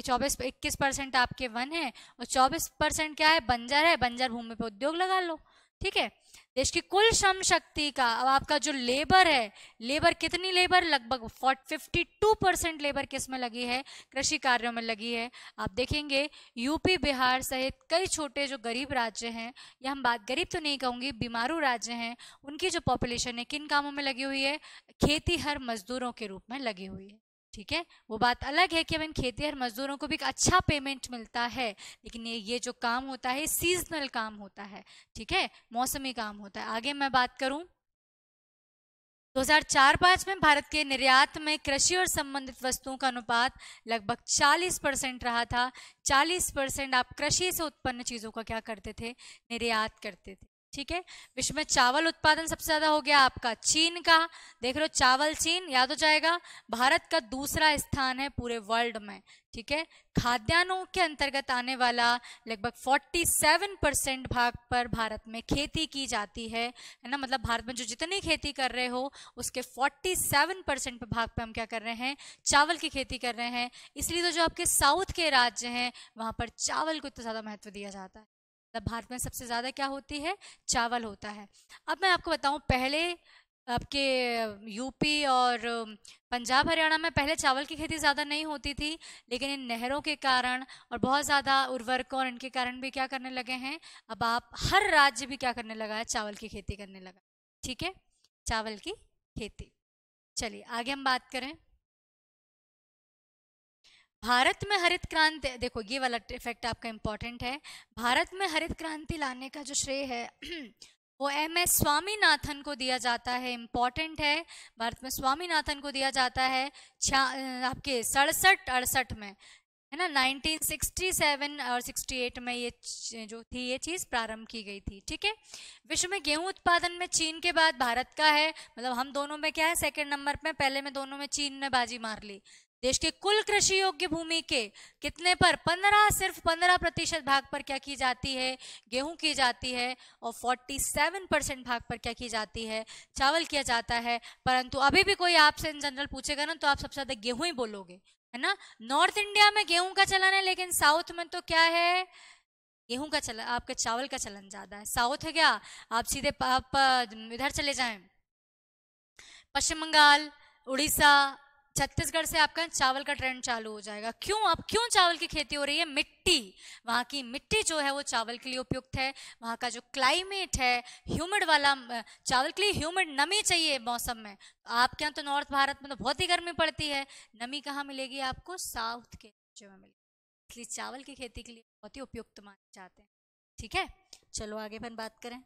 चौबीस इक्कीस परसेंट आपके वन है और चौबीस परसेंट क्या है बंजर है बंजर भूमि पर उद्योग लगा लो ठीक है देश की कुल श्रम शक्ति का अब आपका जो लेबर है लेबर कितनी लेबर लगभग फिफ्टी टू परसेंट लेबर किस में लगी है कृषि कार्यों में लगी है आप देखेंगे यूपी बिहार सहित कई छोटे जो गरीब राज्य हैं या हम बात गरीब तो नहीं कहूंगी बीमारू राज्य हैं उनकी जो पॉपुलेशन है किन कामों में लगी हुई है खेती हर मजदूरों के रूप में लगी हुई है ठीक है वो बात अलग है कि अब खेती खेतीहर मजदूरों को भी एक अच्छा पेमेंट मिलता है लेकिन ये ये जो काम होता है सीजनल काम होता है ठीक है मौसमी काम होता है आगे मैं बात करूं 2004-5 में भारत के निर्यात में कृषि और संबंधित वस्तुओं का अनुपात लगभग 40 परसेंट रहा था 40 परसेंट आप कृषि से उत्पन्न चीज़ों का क्या करते थे निर्यात करते थे ठीक है विश्व में चावल उत्पादन सबसे ज्यादा हो गया आपका चीन का देख लो चावल चीन याद हो जाएगा भारत का दूसरा स्थान है पूरे वर्ल्ड में ठीक है खाद्यान्नों के अंतर्गत आने वाला लगभग 47 परसेंट भाग पर भारत में खेती की जाती है है ना मतलब भारत में जो जितनी खेती कर रहे हो उसके 47 परसेंट भाग पर हम क्या कर रहे हैं चावल की खेती कर रहे हैं इसलिए तो जो आपके साउथ के राज्य हैं वहाँ पर चावल को इतना ज़्यादा महत्व दिया जाता है मतलब भारत में सबसे ज़्यादा क्या होती है चावल होता है अब मैं आपको बताऊँ पहले आपके यूपी और पंजाब हरियाणा में पहले चावल की खेती ज़्यादा नहीं होती थी लेकिन इन नहरों के कारण और बहुत ज़्यादा उर्वरकों और इनके कारण भी क्या करने लगे हैं अब आप हर राज्य भी क्या करने लगा है चावल की खेती करने लगा ठीक है चावल की खेती चलिए आगे हम बात करें भारत में हरित क्रांति देखो ये वाला इफेक्ट आपका इम्पोर्टेंट है भारत में हरित क्रांति लाने का जो श्रेय है वो एम एस स्वामीनाथन को दिया जाता है इम्पोर्टेंट है भारत में स्वामीनाथन को दिया जाता है आपके सड़सठ अड़सठ में है ना 1967 और 68 में ये जो थी ये चीज़ प्रारंभ की गई थी ठीक है विश्व में गेहूं उत्पादन में चीन के बाद भारत का है मतलब हम दोनों में क्या है सेकंड नंबर पे पहले में दोनों में चीन ने बाजी मार ली देश के कुल कृषि योग्य भूमि के कितने पर पंद्रह सिर्फ पंद्रह प्रतिशत भाग पर क्या की जाती है गेहूं की जाती है और फोर्टी सेवन परसेंट भाग पर क्या की जाती है चावल किया जाता है परंतु अभी भी कोई आपसे इन जनरल पूछेगा ना तो आप सबसे ज्यादा गेहूं ही बोलोगे है ना नॉर्थ इंडिया में गेहूं का चलन है लेकिन साउथ में तो क्या है गेहूं का चलन आपका चावल का चलन ज्यादा है साउथ है क्या आप सीधे आप इधर चले जाए पश्चिम बंगाल उड़ीसा छत्तीसगढ़ से आपका चावल का ट्रेंड चालू हो जाएगा क्यों अब क्यों चावल की खेती हो रही है मिट्टी वहाँ की मिट्टी जो है वो चावल के लिए उपयुक्त है वहाँ का जो क्लाइमेट है ह्यूमिड वाला चावल के लिए ह्यूमिड नमी चाहिए मौसम में आपके यहाँ तो नॉर्थ भारत में तो बहुत ही गर्मी पड़ती है नमी कहाँ मिलेगी आपको साउथ के राज्यों में मिलेगी इसलिए चावल की खेती के लिए बहुत ही उपयुक्त माने जाते हैं ठीक है चलो आगे अपन बात करें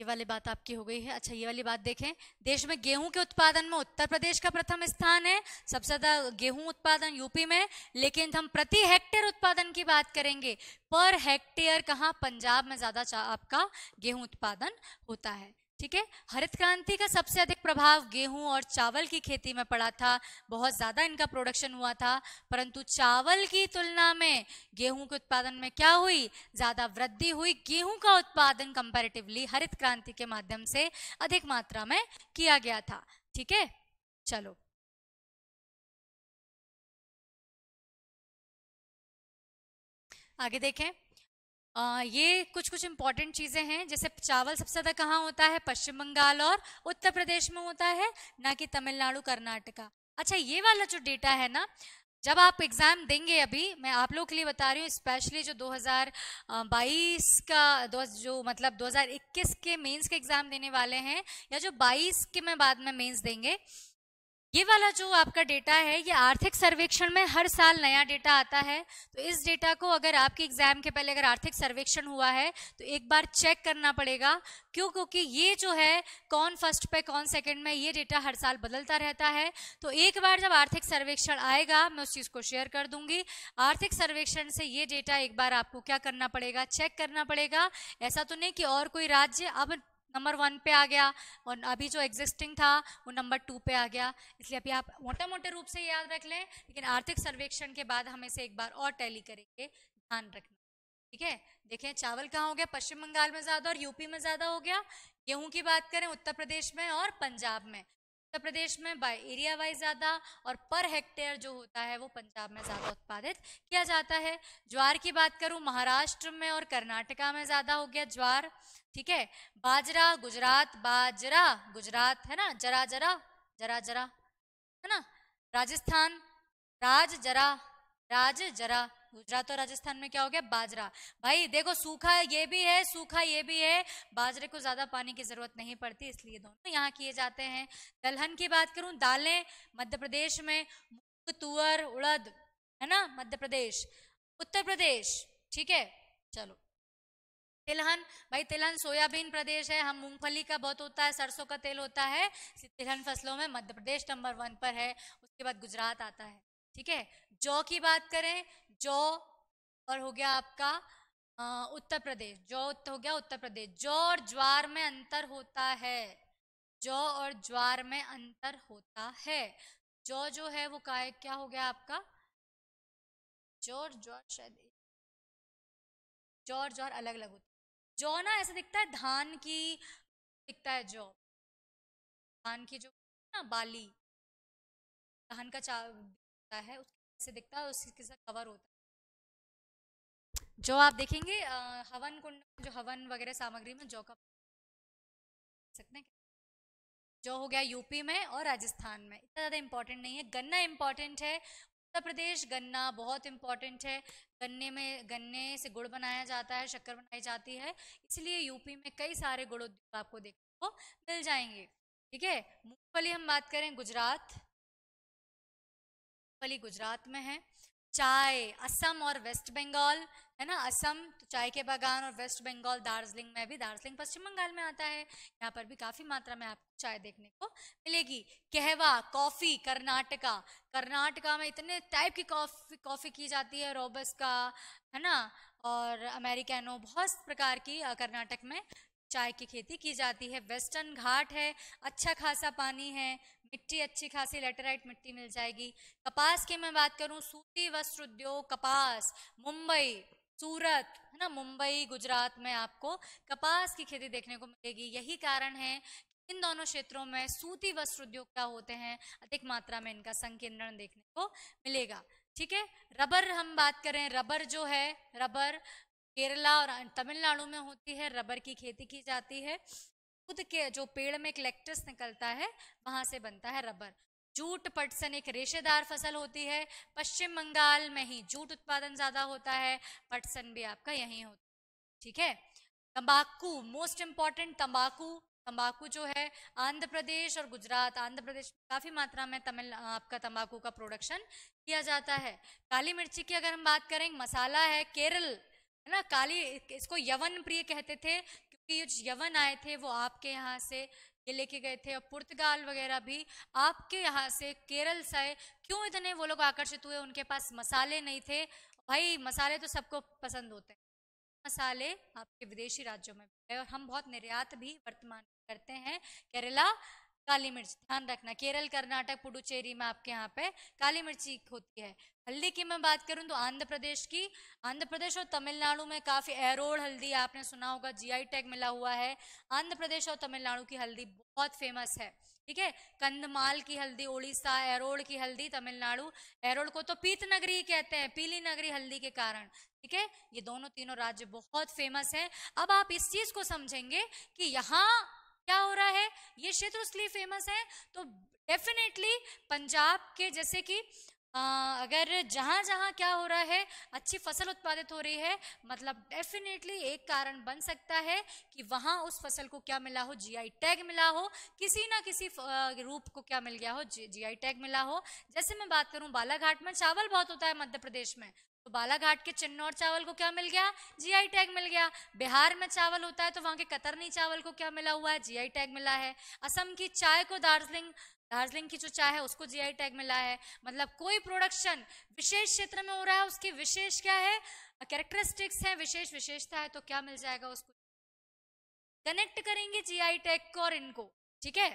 ये वाली बात आपकी हो गई है अच्छा ये वाली बात देखें देश में गेहूं के उत्पादन में उत्तर प्रदेश का प्रथम स्थान है सबसे ज्यादा गेहूं उत्पादन यूपी में लेकिन हम प्रति हेक्टेयर उत्पादन की बात करेंगे पर हेक्टेयर कहाँ पंजाब में ज्यादा आपका गेहूं उत्पादन होता है ठीक है हरित क्रांति का सबसे अधिक प्रभाव गेहूं और चावल की खेती में पड़ा था बहुत ज़्यादा इनका प्रोडक्शन हुआ था परंतु चावल की तुलना में गेहूं के उत्पादन में क्या हुई ज़्यादा वृद्धि हुई गेहूं का उत्पादन कंपैरेटिवली हरित क्रांति के माध्यम से अधिक मात्रा में किया गया था ठीक है चलो आगे देखें आ, ये कुछ कुछ इंपॉर्टेंट चीज़ें हैं जैसे चावल सबसे ज़्यादा कहाँ होता है पश्चिम बंगाल और उत्तर प्रदेश में होता है ना कि तमिलनाडु कर्नाटका अच्छा ये वाला जो डेटा है ना जब आप एग्ज़ाम देंगे अभी मैं आप लोग के लिए बता रही हूँ स्पेशली जो 2022 का दो जो मतलब 2021 के मेंस के एग्ज़ाम देने वाले हैं या जो 22 के में बाद में मेंस देंगे ये वाला जो आपका डेटा है ये आर्थिक सर्वेक्षण में हर साल नया डेटा आता है तो इस डेटा को अगर आपके एग्जाम के पहले अगर आर्थिक सर्वेक्षण हुआ है तो एक बार चेक करना पड़ेगा क्यों क्योंकि ये जो है कौन फर्स्ट पे कौन सेकंड में ये डेटा हर साल बदलता रहता है तो एक बार जब आर्थिक सर्वेक्षण आएगा मैं उस चीज़ को शेयर कर दूंगी आर्थिक सर्वेक्षण से ये डेटा एक बार आपको क्या करना पड़ेगा चेक करना पड़ेगा ऐसा तो नहीं कि और कोई राज्य अब नंबर वन पे आ गया और अभी जो एग्जिस्टिंग था वो नंबर टू पे आ गया इसलिए अभी आप मोटे मोटे रूप से याद रख लें लेकिन आर्थिक सर्वेक्षण के बाद हम इसे एक बार और टैली करेंगे ध्यान रखना ठीक है देखें चावल कहाँ हो गया पश्चिम बंगाल में ज़्यादा और यूपी में ज़्यादा हो गया गेहूं की बात करें उत्तर प्रदेश में और पंजाब में उत्तर प्रदेश में बाय एरिया वाइज ज़्यादा और पर हेक्टेयर जो होता है वो पंजाब में ज़्यादा उत्पादित किया जाता है ज्वार की बात करूँ महाराष्ट्र में और कर्नाटका में ज़्यादा हो गया ज्वार ठीक है बाजरा गुजरात बाजरा गुजरात है ना जरा जरा जरा जरा है ना राजस्थान राज जरा राज जरा गुजरात और राजस्थान में क्या हो गया बाजरा भाई देखो सूखा ये भी है सूखा ये भी है बाजरे को ज़्यादा पानी की ज़रूरत नहीं पड़ती इसलिए दोनों यहाँ किए जाते हैं दलहन की बात करूँ दालें मध्य प्रदेश में मूंग तुअर उड़द है ना मध्य प्रदेश उत्तर प्रदेश ठीक है चलो तिलहन भाई तिलहन सोयाबीन प्रदेश है हम मूंगफली का बहुत होता है सरसों का तेल होता है तिलहन फसलों में मध्य प्रदेश नंबर वन पर है उसके बाद गुजरात आता है ठीक है जौ की बात करें जौ और हो गया आपका उत्तर प्रदेश जौ हो गया उत्तर प्रदेश जौ और ज्वार में अंतर होता है जौ और ज्वार में अंतर होता है जौ जो है वो का है, क्या हो गया आपका जोर जोर ज्वार शायद जोर जोर ज्वार अलग अलग है जौ ना ऐसा दिखता है धान की दिखता है जौ धान की जो ना बाली धान का चावल है उससे दिखता है उसके साथ कवर होता है जो आप देखेंगे हवन कुंड जो हवन वगैरह सामग्री में जौ का सकते हैं जो हो गया यूपी में और राजस्थान में इतना ज़्यादा इम्पोर्टेंट नहीं है गन्ना इम्पोर्टेंट है उत्तर प्रदेश गन्ना बहुत इम्पोर्टेंट है गन्ने में गन्ने से गुड़ बनाया जाता है शक्कर बनाई जाती है इसलिए यूपी में कई सारे गुड़ उद्योग आपको देखने को मिल जाएंगे ठीक है मूंगफली हम बात करें गुजरात मूंगफली गुजरात में है चाय असम और वेस्ट बंगाल है ना असम तो चाय के बागान और वेस्ट बंगाल दार्जिलिंग में भी दार्जिलिंग पश्चिम बंगाल में आता है यहाँ पर भी काफ़ी मात्रा में आपको चाय देखने को मिलेगी कहवा कॉफ़ी कर्नाटका कर्नाटका में इतने टाइप की कॉफ़ी कॉफ़ी की जाती है रोबस का है ना और अमेरिकानो बहुत प्रकार की कर्नाटक में चाय की खेती की जाती है वेस्टर्न घाट है अच्छा खासा पानी है मिट्टी अच्छी खासी लेटेराइट मिट्टी मिल जाएगी कपास की मैं बात करूं सूती वस्त्र उद्योग कपास मुंबई सूरत है ना मुंबई गुजरात में आपको कपास की खेती देखने को मिलेगी यही कारण है इन दोनों क्षेत्रों में सूती वस्त्र उद्योग होते हैं अधिक मात्रा में इनका संकेंद्रण देखने को मिलेगा ठीक है रबर हम बात करें रबर जो है रबर केरला और तमिलनाडु में होती है रबर की खेती की जाती है खुद के जो पेड़ में एक लेक्टस निकलता है वहां से बनता है रबर जूट पटसन एक रेशेदार फसल होती है पश्चिम बंगाल में ही जूट उत्पादन ज्यादा होता है पटसन भी आपका यही होता है ठीक है तंबाकू मोस्ट इम्पॉर्टेंट तंबाकू तंबाकू जो है आंध्र प्रदेश और गुजरात आंध्र प्रदेश में काफ़ी मात्रा में तमिल आपका तंबाकू का प्रोडक्शन किया जाता है काली मिर्ची की अगर हम बात करें मसाला है केरल है ना काली इसको यवन प्रिय कहते थे क्योंकि ये यवन आए थे वो आपके यहाँ से ये लेके गए थे और पुर्तगाल वगैरह भी आपके यहाँ से केरल से क्यों इतने वो लोग आकर्षित हुए उनके पास मसाले नहीं थे भाई मसाले तो सबको पसंद होते हैं मसाले आपके विदेशी राज्यों में और हम बहुत निर्यात भी वर्तमान करते हैं केरला काली मिर्च ध्यान रखना केरल कर्नाटक पुडुचेरी में आपके यहाँ पे काली मिर्ची होती है हल्दी की मैं बात करूँ तो आंध्र प्रदेश की आंध्र प्रदेश और तमिलनाडु में काफ़ी एरोड हल्दी आपने सुना होगा जीआई टैग मिला हुआ है आंध्र प्रदेश और तमिलनाडु की हल्दी बहुत फेमस है ठीक है कंधमाल की हल्दी उड़ीसा एरोड की हल्दी तमिलनाडु एरोड को तो पीत नगरी कहते हैं पीली नगरी हल्दी के कारण ठीक है ये दोनों तीनों राज्य बहुत फेमस हैं अब आप इस चीज को समझेंगे कि यहाँ क्या हो रहा है ये क्षेत्र लिए फेमस है तो डेफिनेटली पंजाब के जैसे कि आ, अगर जहाँ जहाँ क्या हो रहा है अच्छी फसल उत्पादित हो रही है मतलब डेफिनेटली एक कारण बन सकता है कि वहाँ उस फसल को क्या मिला हो जीआई टैग मिला हो किसी ना किसी रूप को क्या मिल गया हो जीआई टैग मिला हो जैसे मैं बात करूँ बालाघाट में चावल बहुत होता है मध्य प्रदेश में तो बालाघाट के चिन्नौर चावल को क्या मिल गया जीआई टैग मिल गया बिहार में चावल होता है तो वहाँ के कतरनी चावल को क्या मिला हुआ है जीआई टैग मिला है असम की चाय को दार्जिलिंग दार्जिलिंग की जो चाय है उसको जीआई टैग मिला है मतलब कोई प्रोडक्शन विशेष क्षेत्र में हो रहा है उसकी विशेष क्या है कैरेक्टरिस्टिक्स है विशेष विशेषता है तो क्या मिल जाएगा उसको कनेक्ट करेंगे जीआई टैग को और इनको ठीक है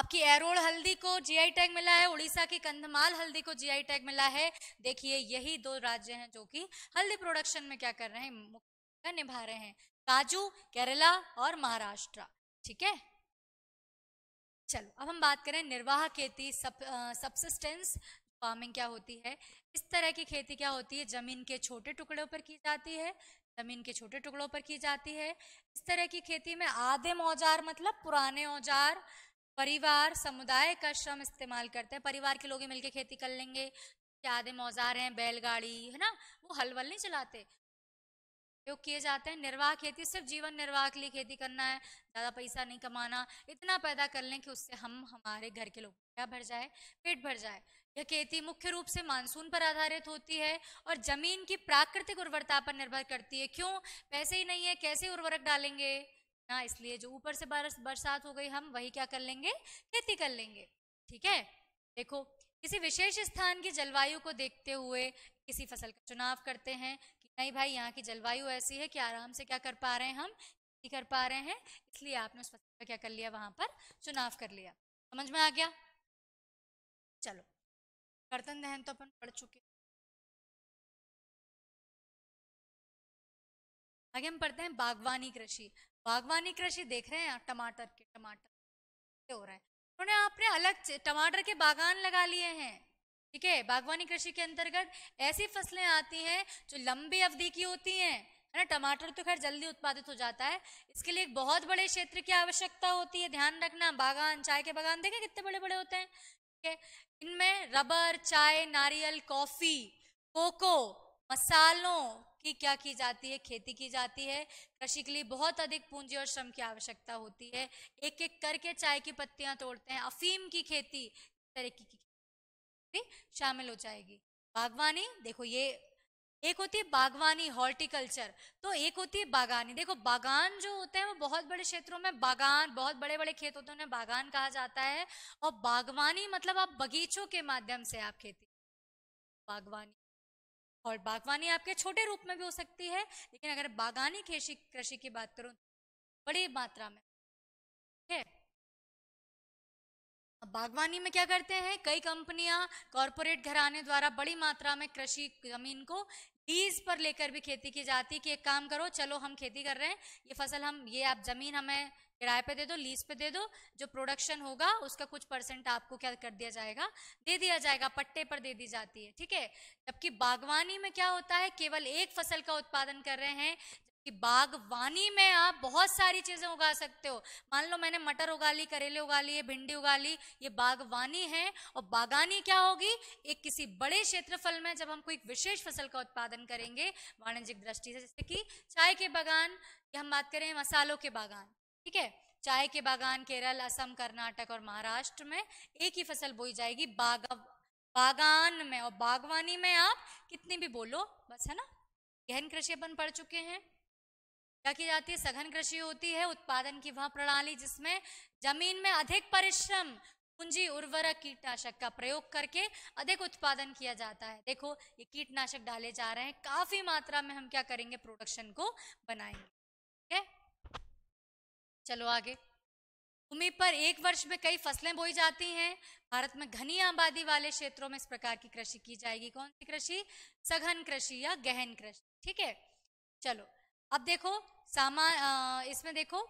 आपकी एरोड हल्दी को जीआई टैग मिला है उड़ीसा की कंधमाल हल्दी को जीआई टैग मिला है देखिए यही दो राज्य हैं जो कि हल्दी प्रोडक्शन में क्या कर रहे हैं निभा रहे हैं काजू केरला और महाराष्ट्र ठीक है चलो अब हम बात करें निर्वाह खेती सब सबसिस्टेंस फार्मिंग क्या होती है इस तरह की खेती क्या होती है जमीन के छोटे टुकड़ों पर की जाती है जमीन के छोटे टुकड़ों पर की जाती है इस तरह की खेती में आदिम औजार मतलब पुराने औजार परिवार समुदाय का श्रम इस्तेमाल करते हैं परिवार के लोग मिलकर खेती कर लेंगे क्या आधे मौजार हैं बैलगाड़ी है ना वो हलवल नहीं चलाते जो किए जाते हैं निर्वाह खेती सिर्फ जीवन निर्वाह के लिए खेती करना है ज़्यादा पैसा नहीं कमाना इतना पैदा कर लें कि उससे हम हमारे घर के लोग क्या भर जाए पेट भर जाए यह खेती मुख्य रूप से मानसून पर आधारित होती है और जमीन की प्राकृतिक उर्वरता पर निर्भर करती है क्यों पैसे ही नहीं है कैसे उर्वरक डालेंगे ना इसलिए जो ऊपर से बारिश बरसात हो गई हम वही क्या कर लेंगे खेती कर लेंगे ठीक है देखो किसी विशेष स्थान की जलवायु को देखते हुए किसी फसल का चुनाव करते हैं कि नहीं भाई यहाँ की जलवायु ऐसी है कि आराम से क्या कर पा रहे हैं हम खेती कर पा रहे हैं इसलिए आपने उस फसल का क्या कर लिया वहां पर चुनाव कर लिया समझ में आ गया चलो बर्तन दहन तो अपन पढ़ चुके आगे हम पढ़ते हैं बागवानी कृषि बागवानी कृषि देख रहे हैं आप टमाटर के टमाटर हो रहा है उन्होंने आपने अलग टमाटर के बागान लगा लिए हैं ठीक है बागवानी कृषि के अंतर्गत ऐसी फसलें आती हैं जो लंबी अवधि की होती हैं है ना टमाटर तो खैर जल्दी उत्पादित हो जाता है इसके लिए एक बहुत बड़े क्षेत्र की आवश्यकता होती है ध्यान रखना बागान चाय के बागान देखें कितने बड़े बड़े होते हैं ठीक है इनमें रबर चाय नारियल कॉफी कोको मसालों कि क्या की जाती है खेती की जाती है कृषि के लिए बहुत अधिक पूंजी और श्रम की आवश्यकता होती है एक एक करके चाय की पत्तियां तोड़ते हैं अफीम की खेती तरीके की खेती शामिल हो जाएगी बागवानी देखो ये एक होती है बागवानी हॉर्टिकल्चर तो एक होती है बागानी देखो बागान जो होते हैं वो बहुत बड़े क्षेत्रों में बागान बहुत बड़े बड़े खेत होते हैं तो उन्हें बागान कहा जाता है और बागवानी मतलब आप बगीचों के माध्यम से आप खेती बागवानी और बागवानी आपके छोटे रूप में भी हो सकती है लेकिन अगर बागानी कृषि कृषि की बात करूँ बड़ी मात्रा में ठीक है बागवानी में क्या करते हैं कई कंपनियां कॉरपोरेट घराने द्वारा बड़ी मात्रा में कृषि जमीन को लीज पर लेकर भी खेती की जाती है कि एक काम करो चलो हम खेती कर रहे हैं ये फसल हम ये आप जमीन हमें किराए पे दे दो लीज पे दे दो जो प्रोडक्शन होगा उसका कुछ परसेंट आपको क्या कर दिया जाएगा दे दिया जाएगा पट्टे पर दे दी जाती है ठीक है जबकि बागवानी में क्या होता है केवल एक फसल का उत्पादन कर रहे हैं कि बागवानी में आप बहुत सारी चीज़ें उगा सकते हो मान लो मैंने मटर उगा ली करेले उगा लिए भिंडी उगा ली ये बागवानी है और बागानी क्या होगी एक किसी बड़े क्षेत्रफल में जब हम कोई विशेष फसल का उत्पादन करेंगे वाणिज्यिक दृष्टि से जैसे कि चाय के बागान या हम बात करें मसालों के बागान ठीक है चाय के बागान केरल असम कर्नाटक और महाराष्ट्र में एक ही फसल बोई जाएगी बाग बागान में और बागवानी में आप कितनी भी बोलो बस है ना गहन कृषि अपन पढ़ चुके हैं क्या की जाती है सघन कृषि होती है उत्पादन की वह प्रणाली जिसमें जमीन में अधिक परिश्रम पूंजी उर्वरक कीटनाशक का प्रयोग करके अधिक उत्पादन किया जाता है देखो ये कीटनाशक डाले जा रहे हैं काफी मात्रा में हम क्या करेंगे प्रोडक्शन को बनाएंगे ठीक है चलो आगे भूमि पर एक वर्ष में कई फसलें बोई जाती हैं भारत में घनी आबादी वाले क्षेत्रों में इस प्रकार की कृषि की जाएगी कौन सी कृषि सघन कृषि या गहन कृषि ठीक है चलो अब देखो सामान इसमें देखो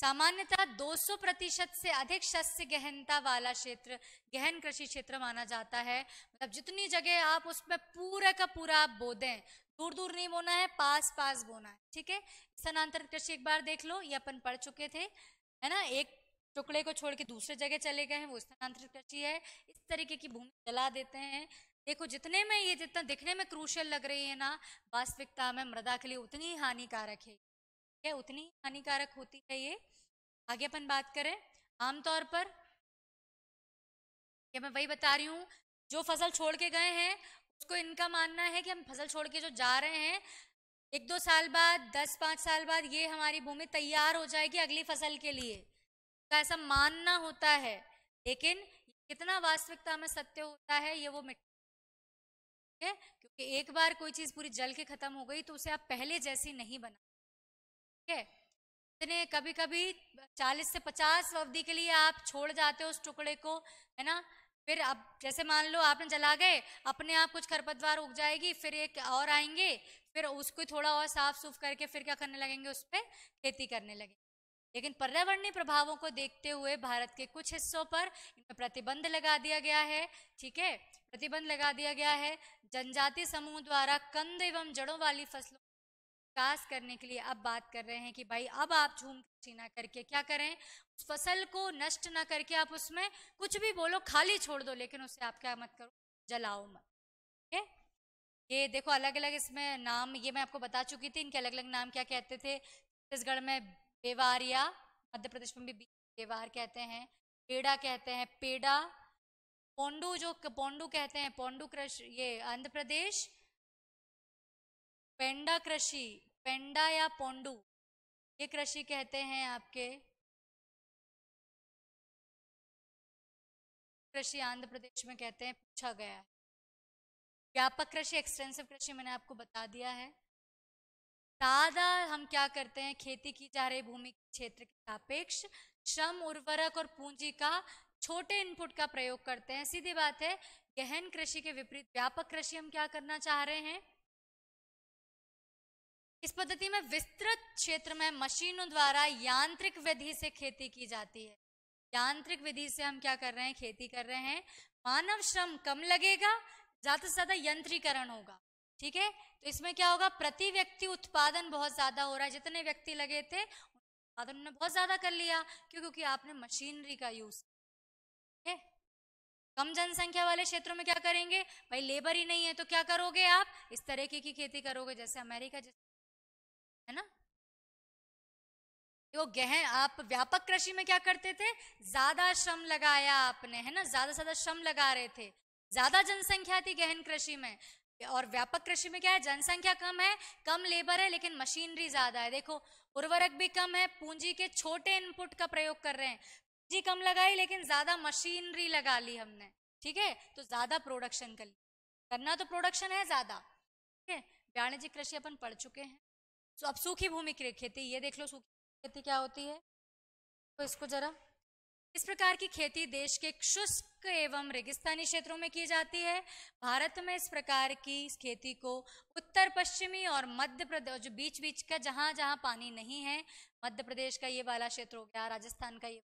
सामान्यतः 200 प्रतिशत से अधिक शस्य गहनता वाला क्षेत्र गहन कृषि क्षेत्र माना जाता है मतलब जितनी जगह आप उसमें पूरा का पूरा आप बो दें दूर दूर नहीं बोना है पास पास बोना है ठीक है स्थानांतरित कृषि एक बार देख लो ये अपन पढ़ चुके थे है ना एक टुकड़े को छोड़ के दूसरे जगह चले गए हैं वो स्थानांतरित कृषि है इस तरीके की भूमि जला देते हैं देखो जितने में ये जितना दिखने में क्रूशल लग रही है ना वास्तविकता में मृदा के लिए उतनी हानिकारक है ठीक है उतनी हानिकारक होती है ये आगे अपन बात करें आमतौर पर ये मैं वही बता रही हूँ जो फसल छोड़ के गए हैं उसको इनका मानना है कि हम फसल छोड़ के जो जा रहे हैं एक दो साल बाद दस पांच साल बाद ये हमारी भूमि तैयार हो जाएगी अगली फसल के लिए तो ऐसा मानना होता है लेकिन कितना वास्तविकता में सत्य होता है ये वो मिट्टी है क्योंकि एक बार कोई चीज़ पूरी जल के ख़त्म हो गई तो उसे आप पहले जैसी नहीं बना ठीक है इतने कभी कभी 40 से 50 अवधि के लिए आप छोड़ जाते हो उस टुकड़े को है ना फिर अब जैसे मान लो आपने जला गए अपने आप कुछ खरपतवार उग जाएगी फिर एक और आएंगे फिर उसको थोड़ा और साफ सुफ करके फिर क्या करने लगेंगे उस पर खेती करने लगेंगे लेकिन पर्यावरणीय प्रभावों को देखते हुए भारत के कुछ हिस्सों पर इनमें प्रतिबंध लगा दिया गया है ठीक है प्रतिबंध लगा दिया गया है जनजाति समूह द्वारा कंद एवं जड़ों वाली फसलों विकास करने के लिए अब बात कर रहे हैं कि भाई अब आप झूम छीना करके क्या करें फसल को नष्ट ना करके आप उसमें कुछ भी बोलो खाली छोड़ दो लेकिन उसे आप क्या मत करो जलाओ मत ठीक है ये देखो अलग अलग इसमें नाम ये मैं आपको बता चुकी थी इनके अलग अलग नाम क्या कहते थे छत्तीसगढ़ में बेवार या मध्य प्रदेश में भी बेवार कहते हैं पेड़ा कहते हैं पेड़ा पोंडू जो पोंडू कहते हैं पोंडू कृषि ये आंध्र प्रदेश पेंडा कृषि पेंडा या पोंडू ये कृषि कहते हैं आपके कृषि आंध्र प्रदेश में कहते हैं पूछा गया है व्यापक कृषि एक्सटेंसिव कृषि मैंने आपको बता दिया है ज्यादा हम क्या करते हैं खेती की जा रही भूमि क्षेत्र के सापेक्ष श्रम उर्वरक और पूंजी का छोटे इनपुट का प्रयोग करते हैं सीधी बात है गहन कृषि के विपरीत व्यापक कृषि हम क्या करना चाह रहे हैं इस पद्धति में विस्तृत क्षेत्र में मशीनों द्वारा यांत्रिक विधि से खेती की जाती है यांत्रिक विधि से हम क्या कर रहे हैं खेती कर रहे हैं मानव श्रम कम लगेगा ज्यादा से ज्यादा यंत्रीकरण होगा ठीक है तो इसमें क्या होगा प्रति व्यक्ति उत्पादन बहुत ज्यादा हो रहा है जितने व्यक्ति लगे थे उत्पादन ने बहुत ज्यादा कर लिया क्यों क्योंकि आपने मशीनरी का यूज है कम जनसंख्या वाले क्षेत्रों में क्या करेंगे भाई लेबर ही नहीं है तो क्या करोगे आप इस तरीके की खेती करोगे जैसे अमेरिका जैसे है ना वो गहन आप व्यापक कृषि में क्या करते थे ज्यादा श्रम लगाया आपने है ना ज्यादा ज्यादा श्रम लगा रहे थे ज्यादा जनसंख्या थी गहन कृषि में और व्यापक कृषि में क्या है जनसंख्या कम है कम लेबर है लेकिन मशीनरी ज्यादा है देखो उर्वरक भी कम है पूंजी के छोटे इनपुट का प्रयोग कर रहे हैं पूंजी कम लगाई लेकिन ज्यादा मशीनरी लगा ली हमने ठीक है तो ज्यादा प्रोडक्शन कर ली करना तो प्रोडक्शन है ज्यादा ठीक है वाणिज्य कृषि अपन पढ़ चुके हैं तो अब सूखी भूमि की खेती ये देख लो सूखी खेती क्या होती है तो इसको जरा इस प्रकार की खेती देश के शुष्क एवं रेगिस्तानी क्षेत्रों में की जाती है भारत में इस प्रकार की खेती को उत्तर पश्चिमी और मध्य प्रदेश जो बीच बीच का जहाँ जहाँ पानी नहीं है मध्य प्रदेश का ये वाला क्षेत्र हो गया राजस्थान का ये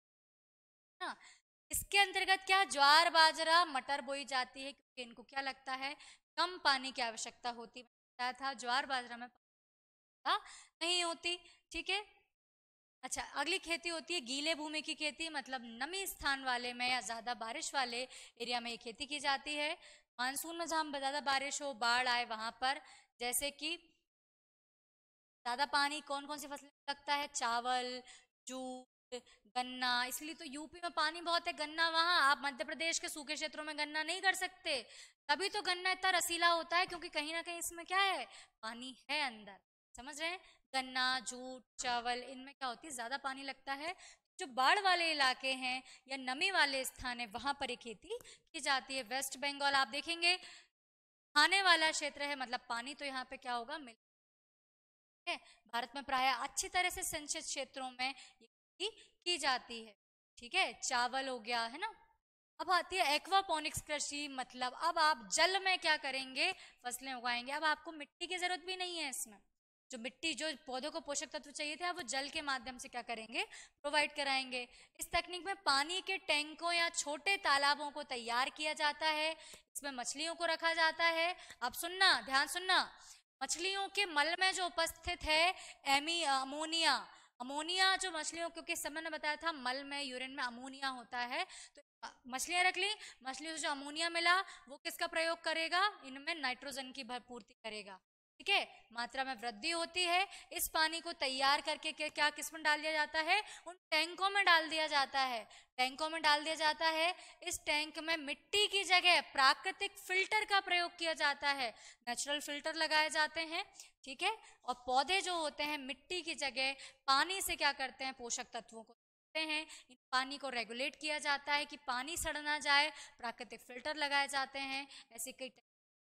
ना हाँ, इसके अंतर्गत क्या ज्वार बाजरा मटर बोई जाती है क्योंकि इनको क्या लगता है कम पानी की आवश्यकता होती था ज्वार बाजरा में नहीं होती ठीक है अच्छा अगली खेती होती है गीले भूमि की खेती मतलब नमी स्थान वाले में या ज़्यादा बारिश वाले एरिया में ये खेती की जाती है मानसून में जहाँ ज़्यादा बारिश हो बाढ़ आए वहाँ पर जैसे कि ज़्यादा पानी कौन कौन सी फसल लगता है चावल जूट गन्ना इसलिए तो यूपी में पानी बहुत है गन्ना वहाँ आप मध्य प्रदेश के सूखे क्षेत्रों में गन्ना नहीं कर सकते तभी तो गन्ना इतना रसीला होता है क्योंकि कहीं ना कहीं इसमें क्या है पानी है अंदर समझ रहे हैं गन्ना जूट चावल इनमें क्या होती है ज़्यादा पानी लगता है जो बाढ़ वाले इलाके हैं या नमी वाले स्थान है वहाँ पर ये खेती की जाती है वेस्ट बंगाल आप देखेंगे खाने वाला क्षेत्र है मतलब पानी तो यहाँ पे क्या होगा मिल है भारत में प्राय अच्छी तरह से संचित क्षेत्रों में ये खेती की जाती है ठीक है चावल हो गया है ना अब आती है एक्वापोनिक्स कृषि मतलब अब आप जल में क्या करेंगे फसलें उगाएंगे अब आपको मिट्टी की जरूरत भी नहीं है इसमें जो मिट्टी जो पौधों को पोषक तत्व चाहिए थे वो जल के माध्यम से क्या करेंगे प्रोवाइड कराएंगे इस तकनीक में पानी के टैंकों या छोटे तालाबों को तैयार किया जाता है इसमें मछलियों को रखा जाता है अब सुनना ध्यान सुनना मछलियों के मल में जो उपस्थित है एमी अमोनिया अमोनिया जो मछलियों क्योंकि सब मैंने बताया था मल में यूरिन में अमोनिया होता है तो मछलियाँ रख ली मछलियों से जो अमोनिया मिला वो किसका प्रयोग करेगा इनमें नाइट्रोजन की भरपूर्ति करेगा ठीक है मात्रा में वृद्धि होती है इस पानी को तैयार करके क्या किस में डाल दिया जाता है उन टैंकों में डाल दिया जाता है टैंकों में डाल दिया जाता है इस टैंक में मिट्टी की जगह प्राकृतिक फिल्टर का प्रयोग किया जाता है नेचुरल फिल्टर लगाए जाते हैं ठीक है और पौधे जो होते हैं मिट्टी की जगह पानी से क्या करते हैं पोषक तत्वों को करते हैं इन पानी को रेगुलेट किया जाता है कि पानी सड़ना जाए प्राकृतिक फिल्टर लगाए जाते हैं ऐसे कई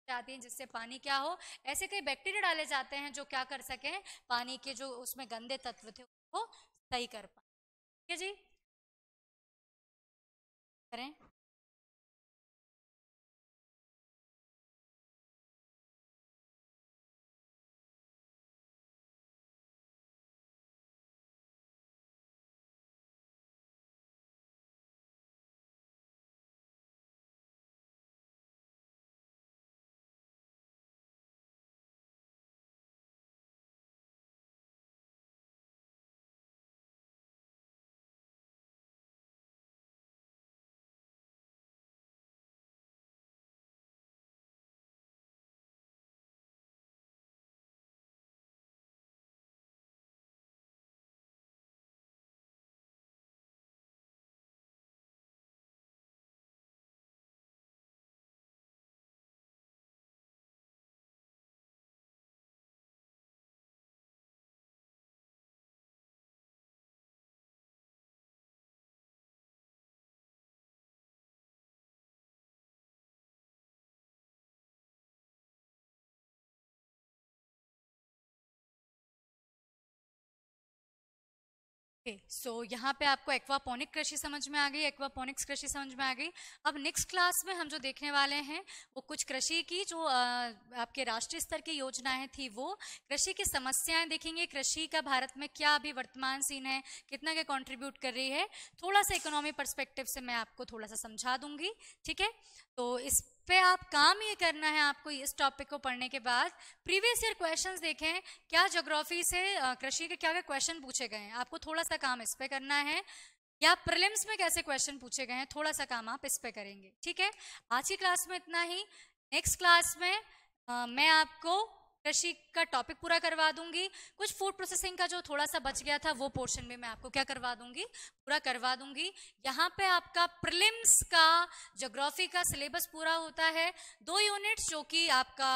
जाती हैं जिससे पानी क्या हो ऐसे कई बैक्टीरिया डाले जाते हैं जो क्या कर सके पानी के जो उसमें गंदे तत्व थे वो सही कर पाए ठीक है जी करें सो okay, so यहाँ पे आपको एक्वापोनिक कृषि समझ में आ गई एक्वापोनिक्स कृषि समझ में आ गई अब नेक्स्ट क्लास में हम जो देखने वाले हैं वो कुछ कृषि की जो आपके राष्ट्रीय स्तर की योजनाएं थी वो कृषि की समस्याएं देखेंगे कृषि का भारत में क्या अभी वर्तमान सीन है कितना क्या कॉन्ट्रीब्यूट कर रही है थोड़ा सा इकोनॉमी परस्पेक्टिव से मैं आपको थोड़ा सा समझा दूंगी ठीक है तो इस पे आप काम ये करना है आपको इस टॉपिक को पढ़ने के बाद प्रीवियस ईयर क्वेश्चंस देखें क्या जोग्राफी से कृषि के क्या क्या क्वेश्चन पूछे गए हैं आपको थोड़ा सा काम इस पे करना है या प्रिलिम्स में कैसे क्वेश्चन पूछे गए हैं थोड़ा सा काम आप इस पे करेंगे ठीक है आज की क्लास में इतना ही नेक्स्ट क्लास में आ, मैं आपको कृषि का टॉपिक पूरा करवा दूंगी कुछ फूड प्रोसेसिंग का जो थोड़ा सा बच गया था वो पोर्शन में मैं आपको क्या करवा दूंगी पूरा करवा दूंगी यहाँ पे आपका प्रिलिम्स का जोग्राफी का सिलेबस पूरा होता है दो यूनिट्स जो कि आपका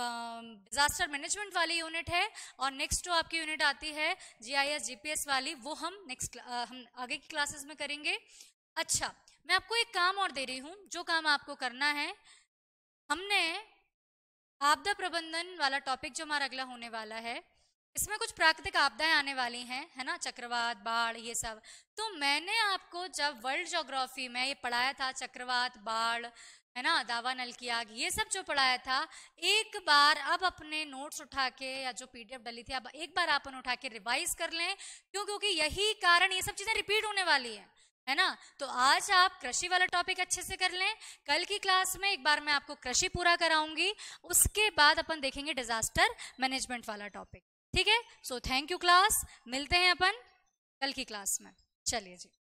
डिजास्टर मैनेजमेंट वाली यूनिट है और नेक्स्ट जो आपकी यूनिट आती है जीआईएस जीपीएस वाली वो हम नेक्स्ट हम आगे की क्लासेस में करेंगे अच्छा मैं आपको एक काम और दे रही हूँ जो काम आपको करना है हमने आपदा प्रबंधन वाला टॉपिक जो हमारा अगला होने वाला है इसमें कुछ प्राकृतिक आपदाएं आने वाली हैं है ना चक्रवात बाढ़ ये सब तो मैंने आपको जब वर्ल्ड जोग्राफी में ये पढ़ाया था चक्रवात बाढ़ है ना दावा नल की आग ये सब जो पढ़ाया था एक बार अब अपने नोट्स उठा के या जो पीडीएफ डली थी अब एक बार आप उन्हें उठा के रिवाइज कर लें क्यों क्योंकि यही कारण ये सब चीजें रिपीट होने वाली है है ना तो आज आप कृषि वाला टॉपिक अच्छे से कर लें कल की क्लास में एक बार मैं आपको कृषि पूरा कराऊंगी उसके बाद अपन देखेंगे डिजास्टर मैनेजमेंट वाला टॉपिक ठीक है सो थैंक यू क्लास मिलते हैं अपन कल की क्लास में चलिए जी